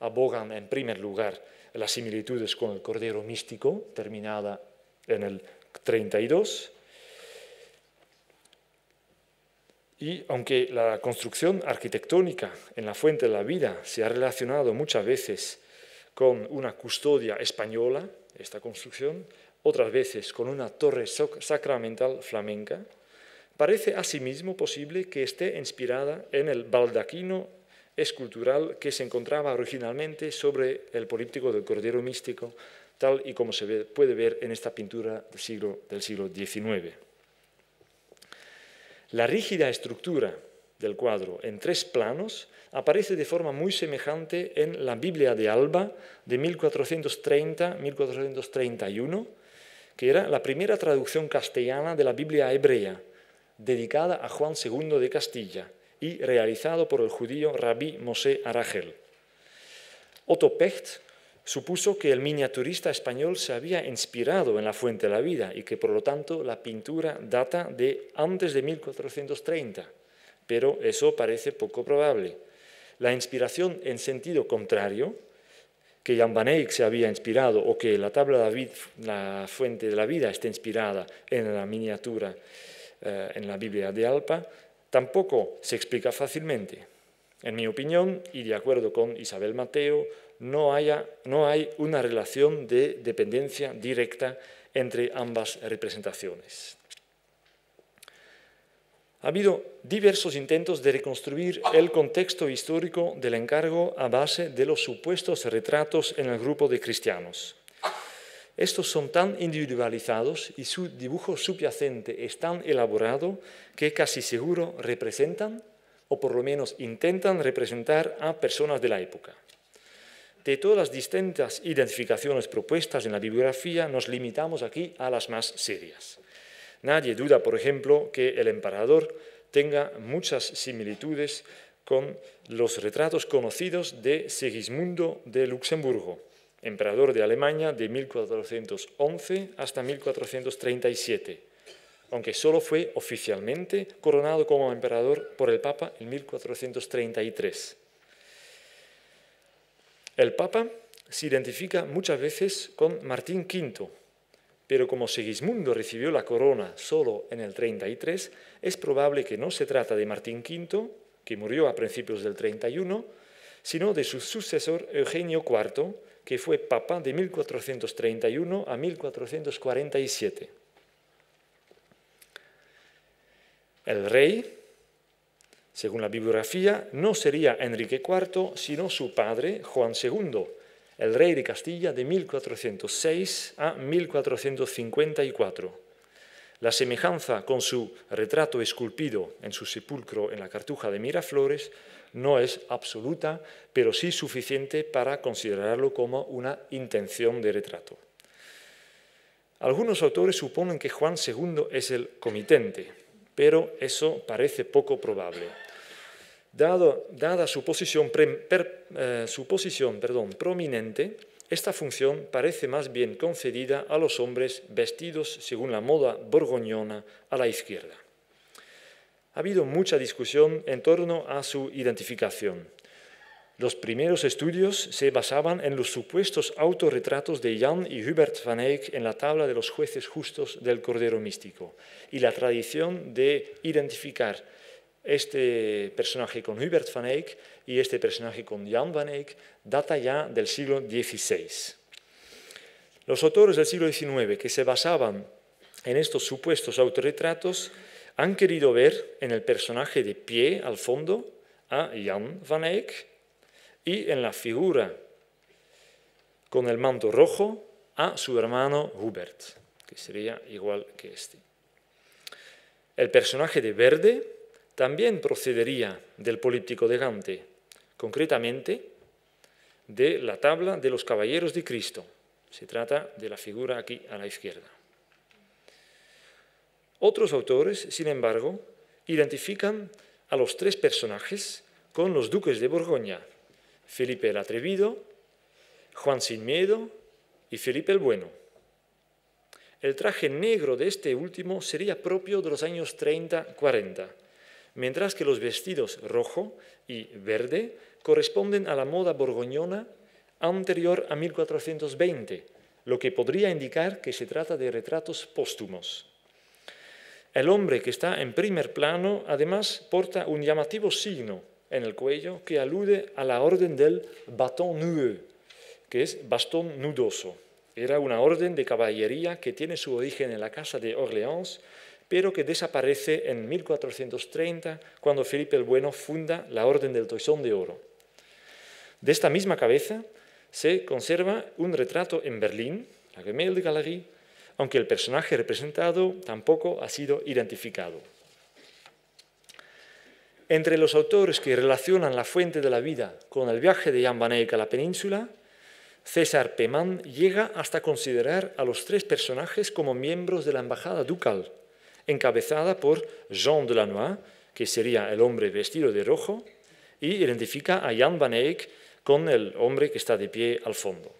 abogan en primer lugar las similitudes con el Cordero Místico, terminada en el 32, Y aunque la construcción arquitectónica en la fuente de la vida se ha relacionado muchas veces con una custodia española, esta construcción, otras veces con una torre sacramental flamenca, parece asimismo posible que esté inspirada en el baldaquino escultural que se encontraba originalmente sobre el políptico del Cordero Místico, tal y como se puede ver en esta pintura del siglo, del siglo XIX. La rígida estructura del cuadro en tres planos aparece de forma muy semejante en la Biblia de Alba de 1430-1431, que era la primera traducción castellana de la Biblia hebrea, dedicada a Juan II de Castilla y realizado por el judío rabí Mosé Aragel. Otto Pecht supuso que el miniaturista español se había inspirado en la fuente de la vida y que por lo tanto la pintura data de antes de 1430, pero eso parece poco probable. La inspiración en sentido contrario, que Jan van Eyck se había inspirado o que la tabla de David, la fuente de la vida, está inspirada en la miniatura eh, en la Biblia de Alpa, tampoco se explica fácilmente. En mi opinión, y de acuerdo con Isabel Mateo, no, hay una relación de dependencia directa entre ambas representaciones. Ha habido diversos intentos de reconstruir el contexto histórico del encargo a base de los supuestos retratos en el grupo de cristianos. Estos son tan individualizados y su dibujo subyacente es tan elaborado que casi seguro representan, o por lo menos intentan representar a personas de la época de todas las distintas identificaciones propuestas en la bibliografía, nos limitamos aquí a las más serias. Nadie duda, por ejemplo, que el emperador tenga muchas similitudes con los retratos conocidos de Sigismundo de Luxemburgo, emperador de Alemania de 1411 hasta 1437, aunque solo fue oficialmente coronado como emperador por el Papa en 1433. El Papa se identifica muchas veces con Martín V, pero como Segismundo recibió la corona solo en el 33, es probable que no se trata de Martín V, que murió a principios del 31, sino de su sucesor Eugenio IV, que fue papa de 1431 a 1447. El rey según la bibliografía, no sería Enrique IV, sino su padre, Juan II, el rey de Castilla de 1406 a 1454. La semejanza con su retrato esculpido en su sepulcro en la Cartuja de Miraflores no es absoluta, pero sí suficiente para considerarlo como una intención de retrato. Algunos autores suponen que Juan II es el comitente, pero eso parece poco probable dada su posición, eh, prominente, esta función parece más bien concedida a los hombres vestidos según la moda borgoñona a la izquierda. Ha habido mucha discusión en torno a su identificación. Los primeros estudios se basaban en los supuestos autorretratos de Jan y Hubert van Eyck en la tabla de los jueces justos del Cordero Místico y la tradición de identificar este personaje con Hubert van Eyck y este personaje con Jan van Eyck data ya del siglo XVI. Los autores del siglo XIX que se basaban en estos supuestos autorretratos han querido ver en el personaje de pie al fondo a Jan van Eyck y en la figura con el manto rojo a su hermano Hubert, que sería igual que este. El personaje de verde también procedería del político de Gante, concretamente de la tabla de los caballeros de Cristo. Se trata de la figura aquí a la izquierda. Otros autores, sin embargo, identifican a los tres personajes con los duques de Borgoña, Felipe el Atrevido, Juan sin Miedo y Felipe el Bueno. El traje negro de este último sería propio de los años 30-40, mientras que los vestidos rojo y verde corresponden a la moda borgoñona anterior a 1420, lo que podría indicar que se trata de retratos póstumos. El hombre que está en primer plano además porta un llamativo signo en el cuello que alude a la orden del Baton nueux, que es bastón nudoso. Era una orden de caballería que tiene su origen en la Casa de Orleans pero que desaparece en 1430 cuando Felipe el Bueno funda la Orden del Toisón de Oro. De esta misma cabeza se conserva un retrato en Berlín, la Gemäldegalerie, aunque el personaje representado tampoco ha sido identificado. Entre los autores que relacionan la fuente de la vida con el viaje de Jan van Eyck a la península, César Pemán llega hasta considerar a los tres personajes como miembros de la embajada ducal encabezada por Jean de que sería el hombre vestido de rojo, y identifica a Jan van Eyck con el hombre que está de pie al fondo.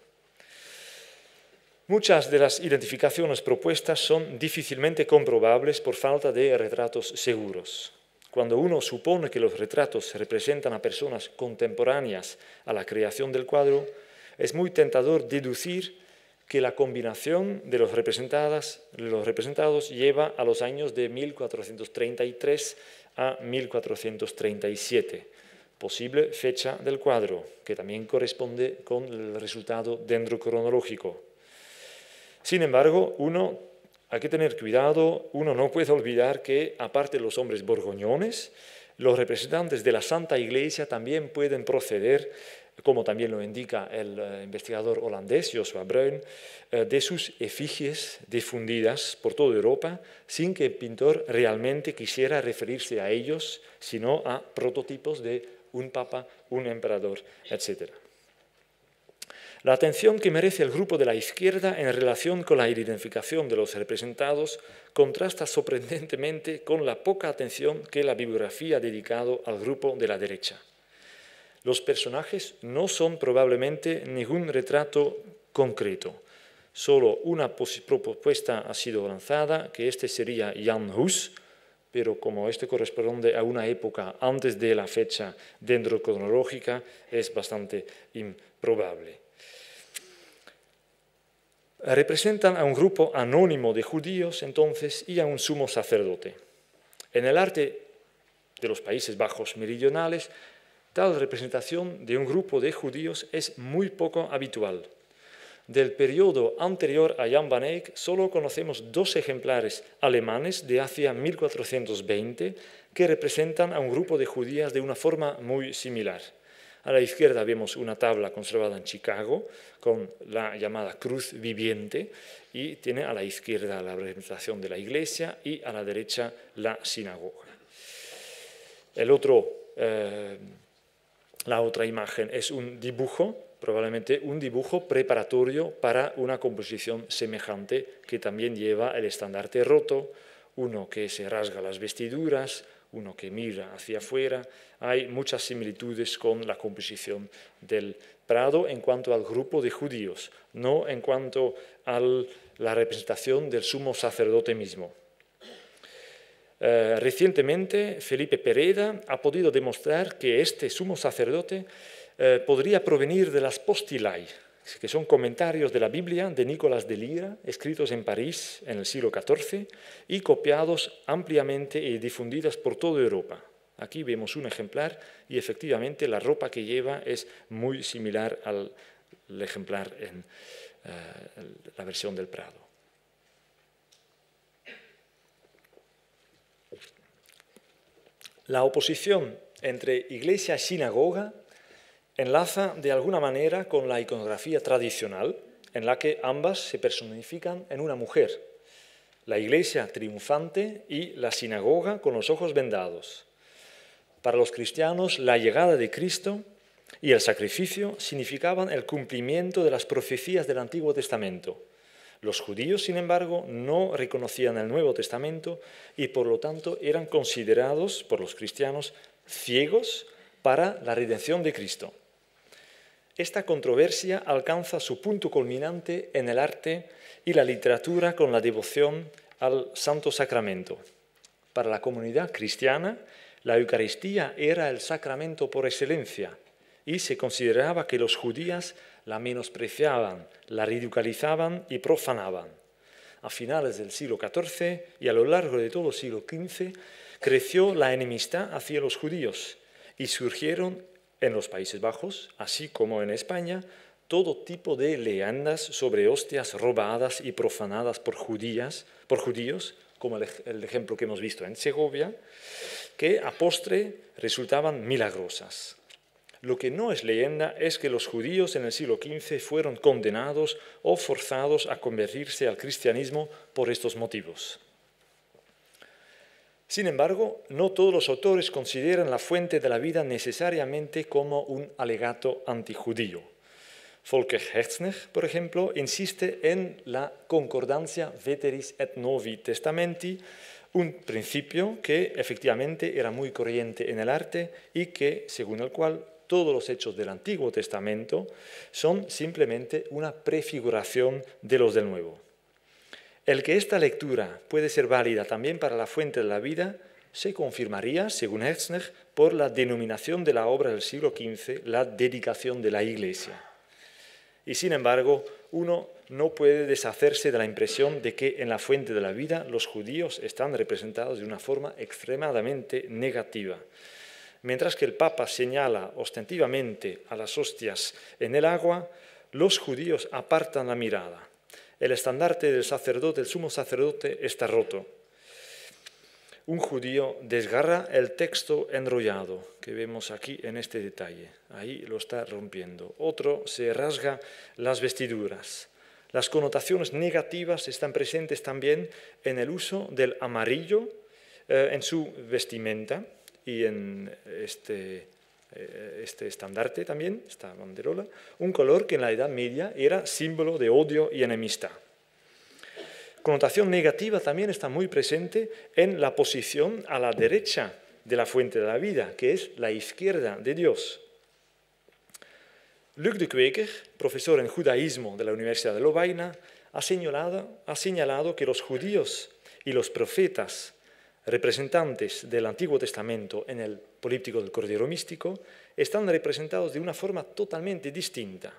Muchas de las identificaciones propuestas son difícilmente comprobables por falta de retratos seguros. Cuando uno supone que los retratos representan a personas contemporáneas a la creación del cuadro, es muy tentador deducir que la combinación de los, representadas, los representados lleva a los años de 1433 a 1437, posible fecha del cuadro, que también corresponde con el resultado dendrocronológico. Sin embargo, uno, hay que tener cuidado, uno no puede olvidar que, aparte de los hombres borgoñones, los representantes de la Santa Iglesia también pueden proceder como también lo indica el eh, investigador holandés Joshua Bruin, eh, de sus efigies difundidas por toda Europa sin que el pintor realmente quisiera referirse a ellos, sino a prototipos de un papa, un emperador, etc. La atención que merece el grupo de la izquierda en relación con la identificación de los representados contrasta sorprendentemente con la poca atención que la bibliografía ha dedicado al grupo de la derecha. Los personajes no son probablemente ningún retrato concreto. Solo una propuesta ha sido lanzada, que este sería Jan Hus, pero como este corresponde a una época antes de la fecha dentro es bastante improbable. Representan a un grupo anónimo de judíos entonces y a un sumo sacerdote. En el arte de los Países Bajos meridionales, Tal representación de un grupo de judíos es muy poco habitual. Del periodo anterior a Jan van Eyck solo conocemos dos ejemplares alemanes de hacia 1420 que representan a un grupo de judías de una forma muy similar. A la izquierda vemos una tabla conservada en Chicago con la llamada cruz viviente y tiene a la izquierda la representación de la iglesia y a la derecha la sinagoga. El otro eh, la otra imagen es un dibujo, probablemente un dibujo preparatorio para una composición semejante que también lleva el estandarte roto, uno que se rasga las vestiduras, uno que mira hacia afuera. Hay muchas similitudes con la composición del Prado en cuanto al grupo de judíos, no en cuanto a la representación del sumo sacerdote mismo. Eh, recientemente, Felipe Pereda ha podido demostrar que este sumo sacerdote eh, podría provenir de las postilai, que son comentarios de la Biblia de Nicolás de Lira, escritos en París en el siglo XIV y copiados ampliamente y difundidos por toda Europa. Aquí vemos un ejemplar y efectivamente la ropa que lleva es muy similar al ejemplar en eh, la versión del Prado. La oposición entre iglesia y sinagoga enlaza de alguna manera con la iconografía tradicional, en la que ambas se personifican en una mujer, la iglesia triunfante y la sinagoga con los ojos vendados. Para los cristianos, la llegada de Cristo y el sacrificio significaban el cumplimiento de las profecías del Antiguo Testamento. Los judíos, sin embargo, no reconocían el Nuevo Testamento y por lo tanto eran considerados por los cristianos ciegos para la redención de Cristo. Esta controversia alcanza su punto culminante en el arte y la literatura con la devoción al Santo Sacramento. Para la comunidad cristiana, la Eucaristía era el sacramento por excelencia y se consideraba que los judíos la menospreciaban, la ridiculizaban y profanaban. A finales del siglo XIV y a lo largo de todo el siglo XV creció la enemistad hacia los judíos y surgieron en los Países Bajos, así como en España, todo tipo de leyendas sobre hostias robadas y profanadas por, judías, por judíos, como el ejemplo que hemos visto en Segovia, que a postre resultaban milagrosas. Lo que no es leyenda es que los judíos en el siglo XV fueron condenados o forzados a convertirse al cristianismo por estos motivos. Sin embargo, no todos los autores consideran la fuente de la vida necesariamente como un alegato antijudío. Volker Herzner, por ejemplo, insiste en la concordancia veteris et novi testamenti, un principio que efectivamente era muy corriente en el arte y que, según el cual todos los hechos del Antiguo Testamento son simplemente una prefiguración de los del Nuevo. El que esta lectura puede ser válida también para la fuente de la vida se confirmaría, según Herzner, por la denominación de la obra del siglo XV, la dedicación de la Iglesia. Y sin embargo, uno no puede deshacerse de la impresión de que en la fuente de la vida los judíos están representados de una forma extremadamente negativa mientras que el Papa señala ostentivamente a las hostias en el agua, los judíos apartan la mirada. El estandarte del sacerdote, el sumo sacerdote, está roto. Un judío desgarra el texto enrollado que vemos aquí en este detalle. Ahí lo está rompiendo. Otro se rasga las vestiduras. Las connotaciones negativas están presentes también en el uso del amarillo eh, en su vestimenta y en este, eh, este, estandarte también, esta banderola, un color que en la Edad Media era símbolo de odio y enemistad. Connotación negativa también está muy presente en la posición a la derecha de la fuente de la vida, que es la izquierda de Dios. Luc de Kweker, profesor en judaísmo de la Universidad de Lovaina, ha señalado, ha señalado que los judíos y los profetas representantes del Antiguo Testamento en el Políptico del Cordero Místico están representados de una forma totalmente distinta,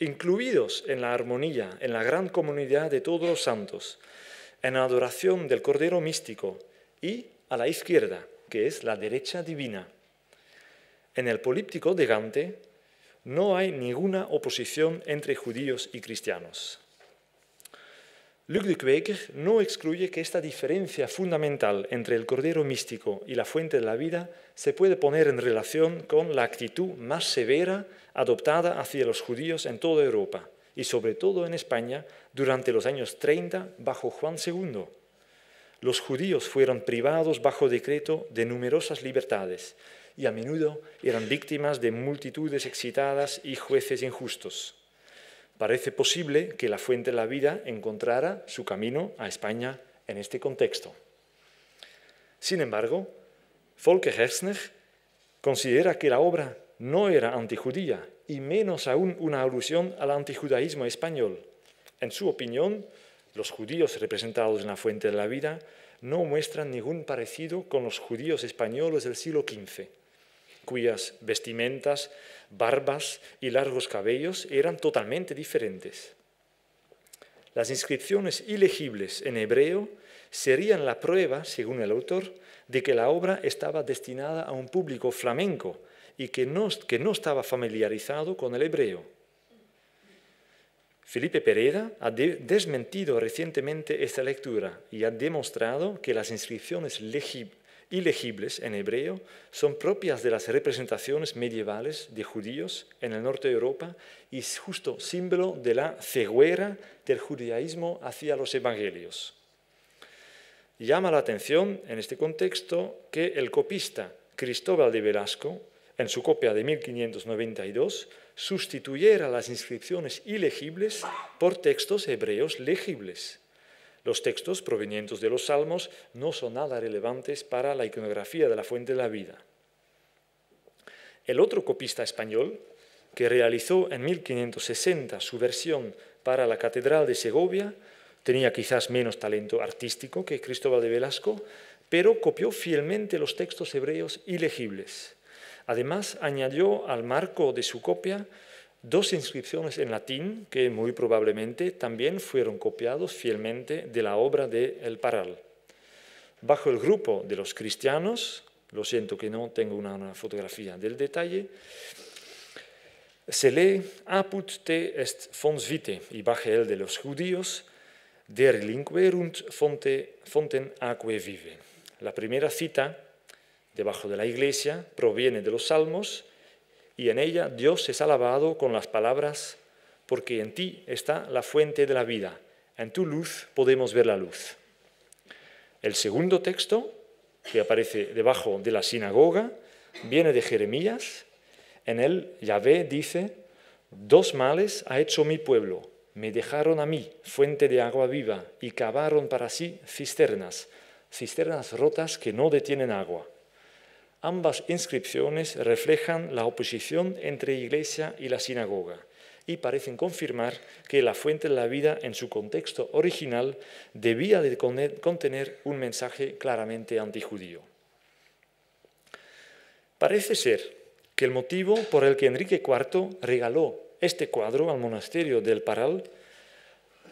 incluidos en la armonía, en la gran comunidad de todos los santos, en la adoración del Cordero Místico y a la izquierda, que es la derecha divina. En el Políptico de Gante no hay ninguna oposición entre judíos y cristianos. Luc de no excluye que esta diferencia fundamental entre el Cordero místico y la fuente de la vida se puede poner en relación con la actitud más severa adoptada hacia los judíos en toda Europa y sobre todo en España durante los años 30 bajo Juan II. Los judíos fueron privados bajo decreto de numerosas libertades y a menudo eran víctimas de multitudes excitadas y jueces injustos. Parece posible que la fuente de la vida encontrara su camino a España en este contexto. Sin embargo, Volker Herzner considera que la obra no era antijudía y menos aún una alusión al antijudaísmo español. En su opinión, los judíos representados en la fuente de la vida no muestran ningún parecido con los judíos españoles del siglo XV, cuyas vestimentas barbas y largos cabellos eran totalmente diferentes. Las inscripciones ilegibles en hebreo serían la prueba, según el autor, de que la obra estaba destinada a un público flamenco y que no, estaba familiarizado con el hebreo. Felipe Pereda ha desmentido recientemente esta lectura y ha demostrado que las inscripciones legibles ilegibles en hebreo son propias de las representaciones medievales de judíos en el norte de Europa y justo símbolo de la ceguera del judaísmo hacia los evangelios. Llama la atención en este contexto que el copista Cristóbal de Velasco, en su copia de 1592, sustituyera las inscripciones ilegibles por textos hebreos legibles los textos provenientes de los salmos no son nada relevantes para la iconografía de la fuente de la vida. El otro copista español, que realizó en 1560 su versión para la Catedral de Segovia, tenía quizás menos talento artístico que Cristóbal de Velasco, pero copió fielmente los textos hebreos ilegibles. Además, añadió al marco de su copia Dos inscripciones en latín, que muy probablemente también fueron copiados fielmente de la obra de El Paral. Bajo el grupo de los cristianos, lo siento que no tengo una, fotografía del detalle, se lee aput te est fons vite, y baje el de los judíos, linquerunt fonte, fonten aquae vive. La primera cita, debajo de la iglesia, proviene de los salmos, y en ella Dios es alabado con las palabras, porque en ti está la fuente de la vida, en tu luz podemos ver la luz. El segundo texto, que aparece debajo de la sinagoga, viene de Jeremías. En él Yahvé dice, dos males ha hecho mi pueblo. Me dejaron a mí fuente de agua viva y cavaron para sí cisternas, cisternas rotas que no detienen agua. Ambas inscripciones reflejan la oposición entre Iglesia y la sinagoga y parecen confirmar que la fuente de la vida en su contexto original debía de contener un mensaje claramente antijudío. Parece ser que el motivo por el que Enrique IV regaló este cuadro al monasterio del Paral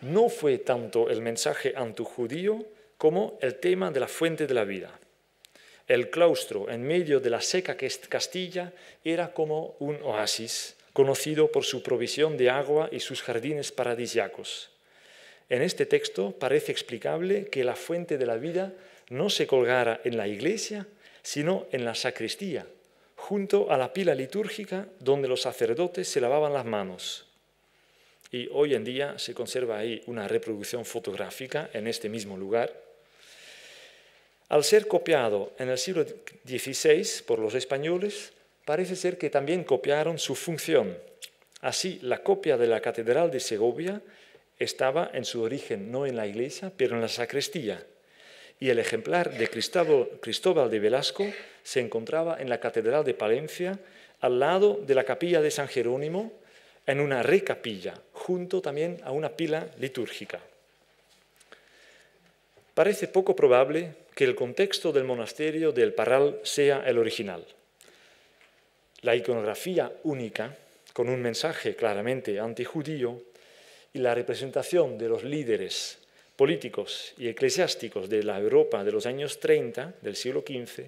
no fue tanto el mensaje antijudío como el tema de la fuente de la vida. El claustro, en medio de la seca Castilla, era como un oasis, conocido por su provisión de agua y sus jardines paradisiacos. En este texto parece explicable que la fuente de la vida no se colgara en la iglesia, sino en la sacristía, junto a la pila litúrgica donde los sacerdotes se lavaban las manos. Y hoy en día se conserva ahí una reproducción fotográfica en este mismo lugar al ser copiado en el siglo XVI por los españoles, parece ser que también copiaron su función. Así, la copia de la Catedral de Segovia estaba en su origen no en la iglesia, pero en la sacristía, y el ejemplar de Cristóbal de Velasco se encontraba en la Catedral de Palencia, al lado de la capilla de San Jerónimo, en una recapilla, junto también a una pila litúrgica. Parece poco probable que el contexto del monasterio del Parral sea el original. La iconografía única, con un mensaje claramente antijudío, y la representación de los líderes políticos y eclesiásticos de la Europa de los años 30 del siglo XV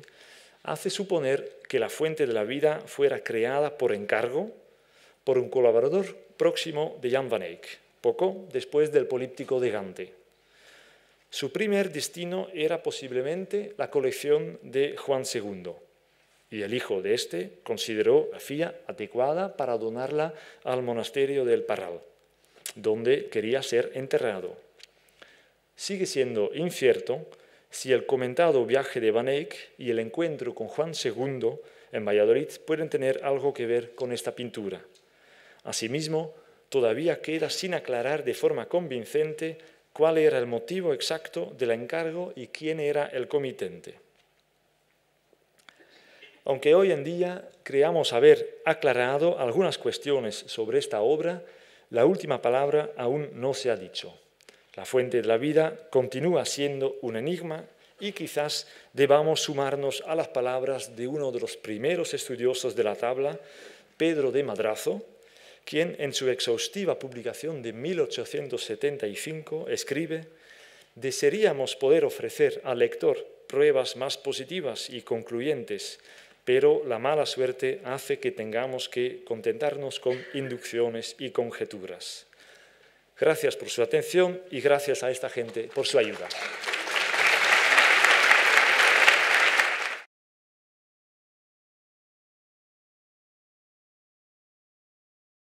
hace suponer que la fuente de la vida fuera creada por encargo por un colaborador próximo de Jan van Eyck, poco después del políptico de Gante. Su primer destino era posiblemente la colección de Juan II, y el hijo de este consideró la fía adecuada para donarla al monasterio del Parral, donde quería ser enterrado. Sigue siendo incierto si el comentado viaje de Van Eyck y el encuentro con Juan II en Valladolid pueden tener algo que ver con esta pintura. Asimismo, todavía queda sin aclarar de forma convincente cuál era el motivo exacto del encargo y quién era el comitente. Aunque hoy en día creamos haber aclarado algunas cuestiones sobre esta obra, la última palabra aún no se ha dicho. La fuente de la vida continúa siendo un enigma y quizás debamos sumarnos a las palabras de uno de los primeros estudiosos de la tabla, Pedro de Madrazo, quien en su exhaustiva publicación de 1875 escribe, desearíamos poder ofrecer al lector pruebas más positivas y concluyentes, pero la mala suerte hace que tengamos que contentarnos con inducciones y conjeturas. Gracias por su atención y gracias a esta gente por su ayuda.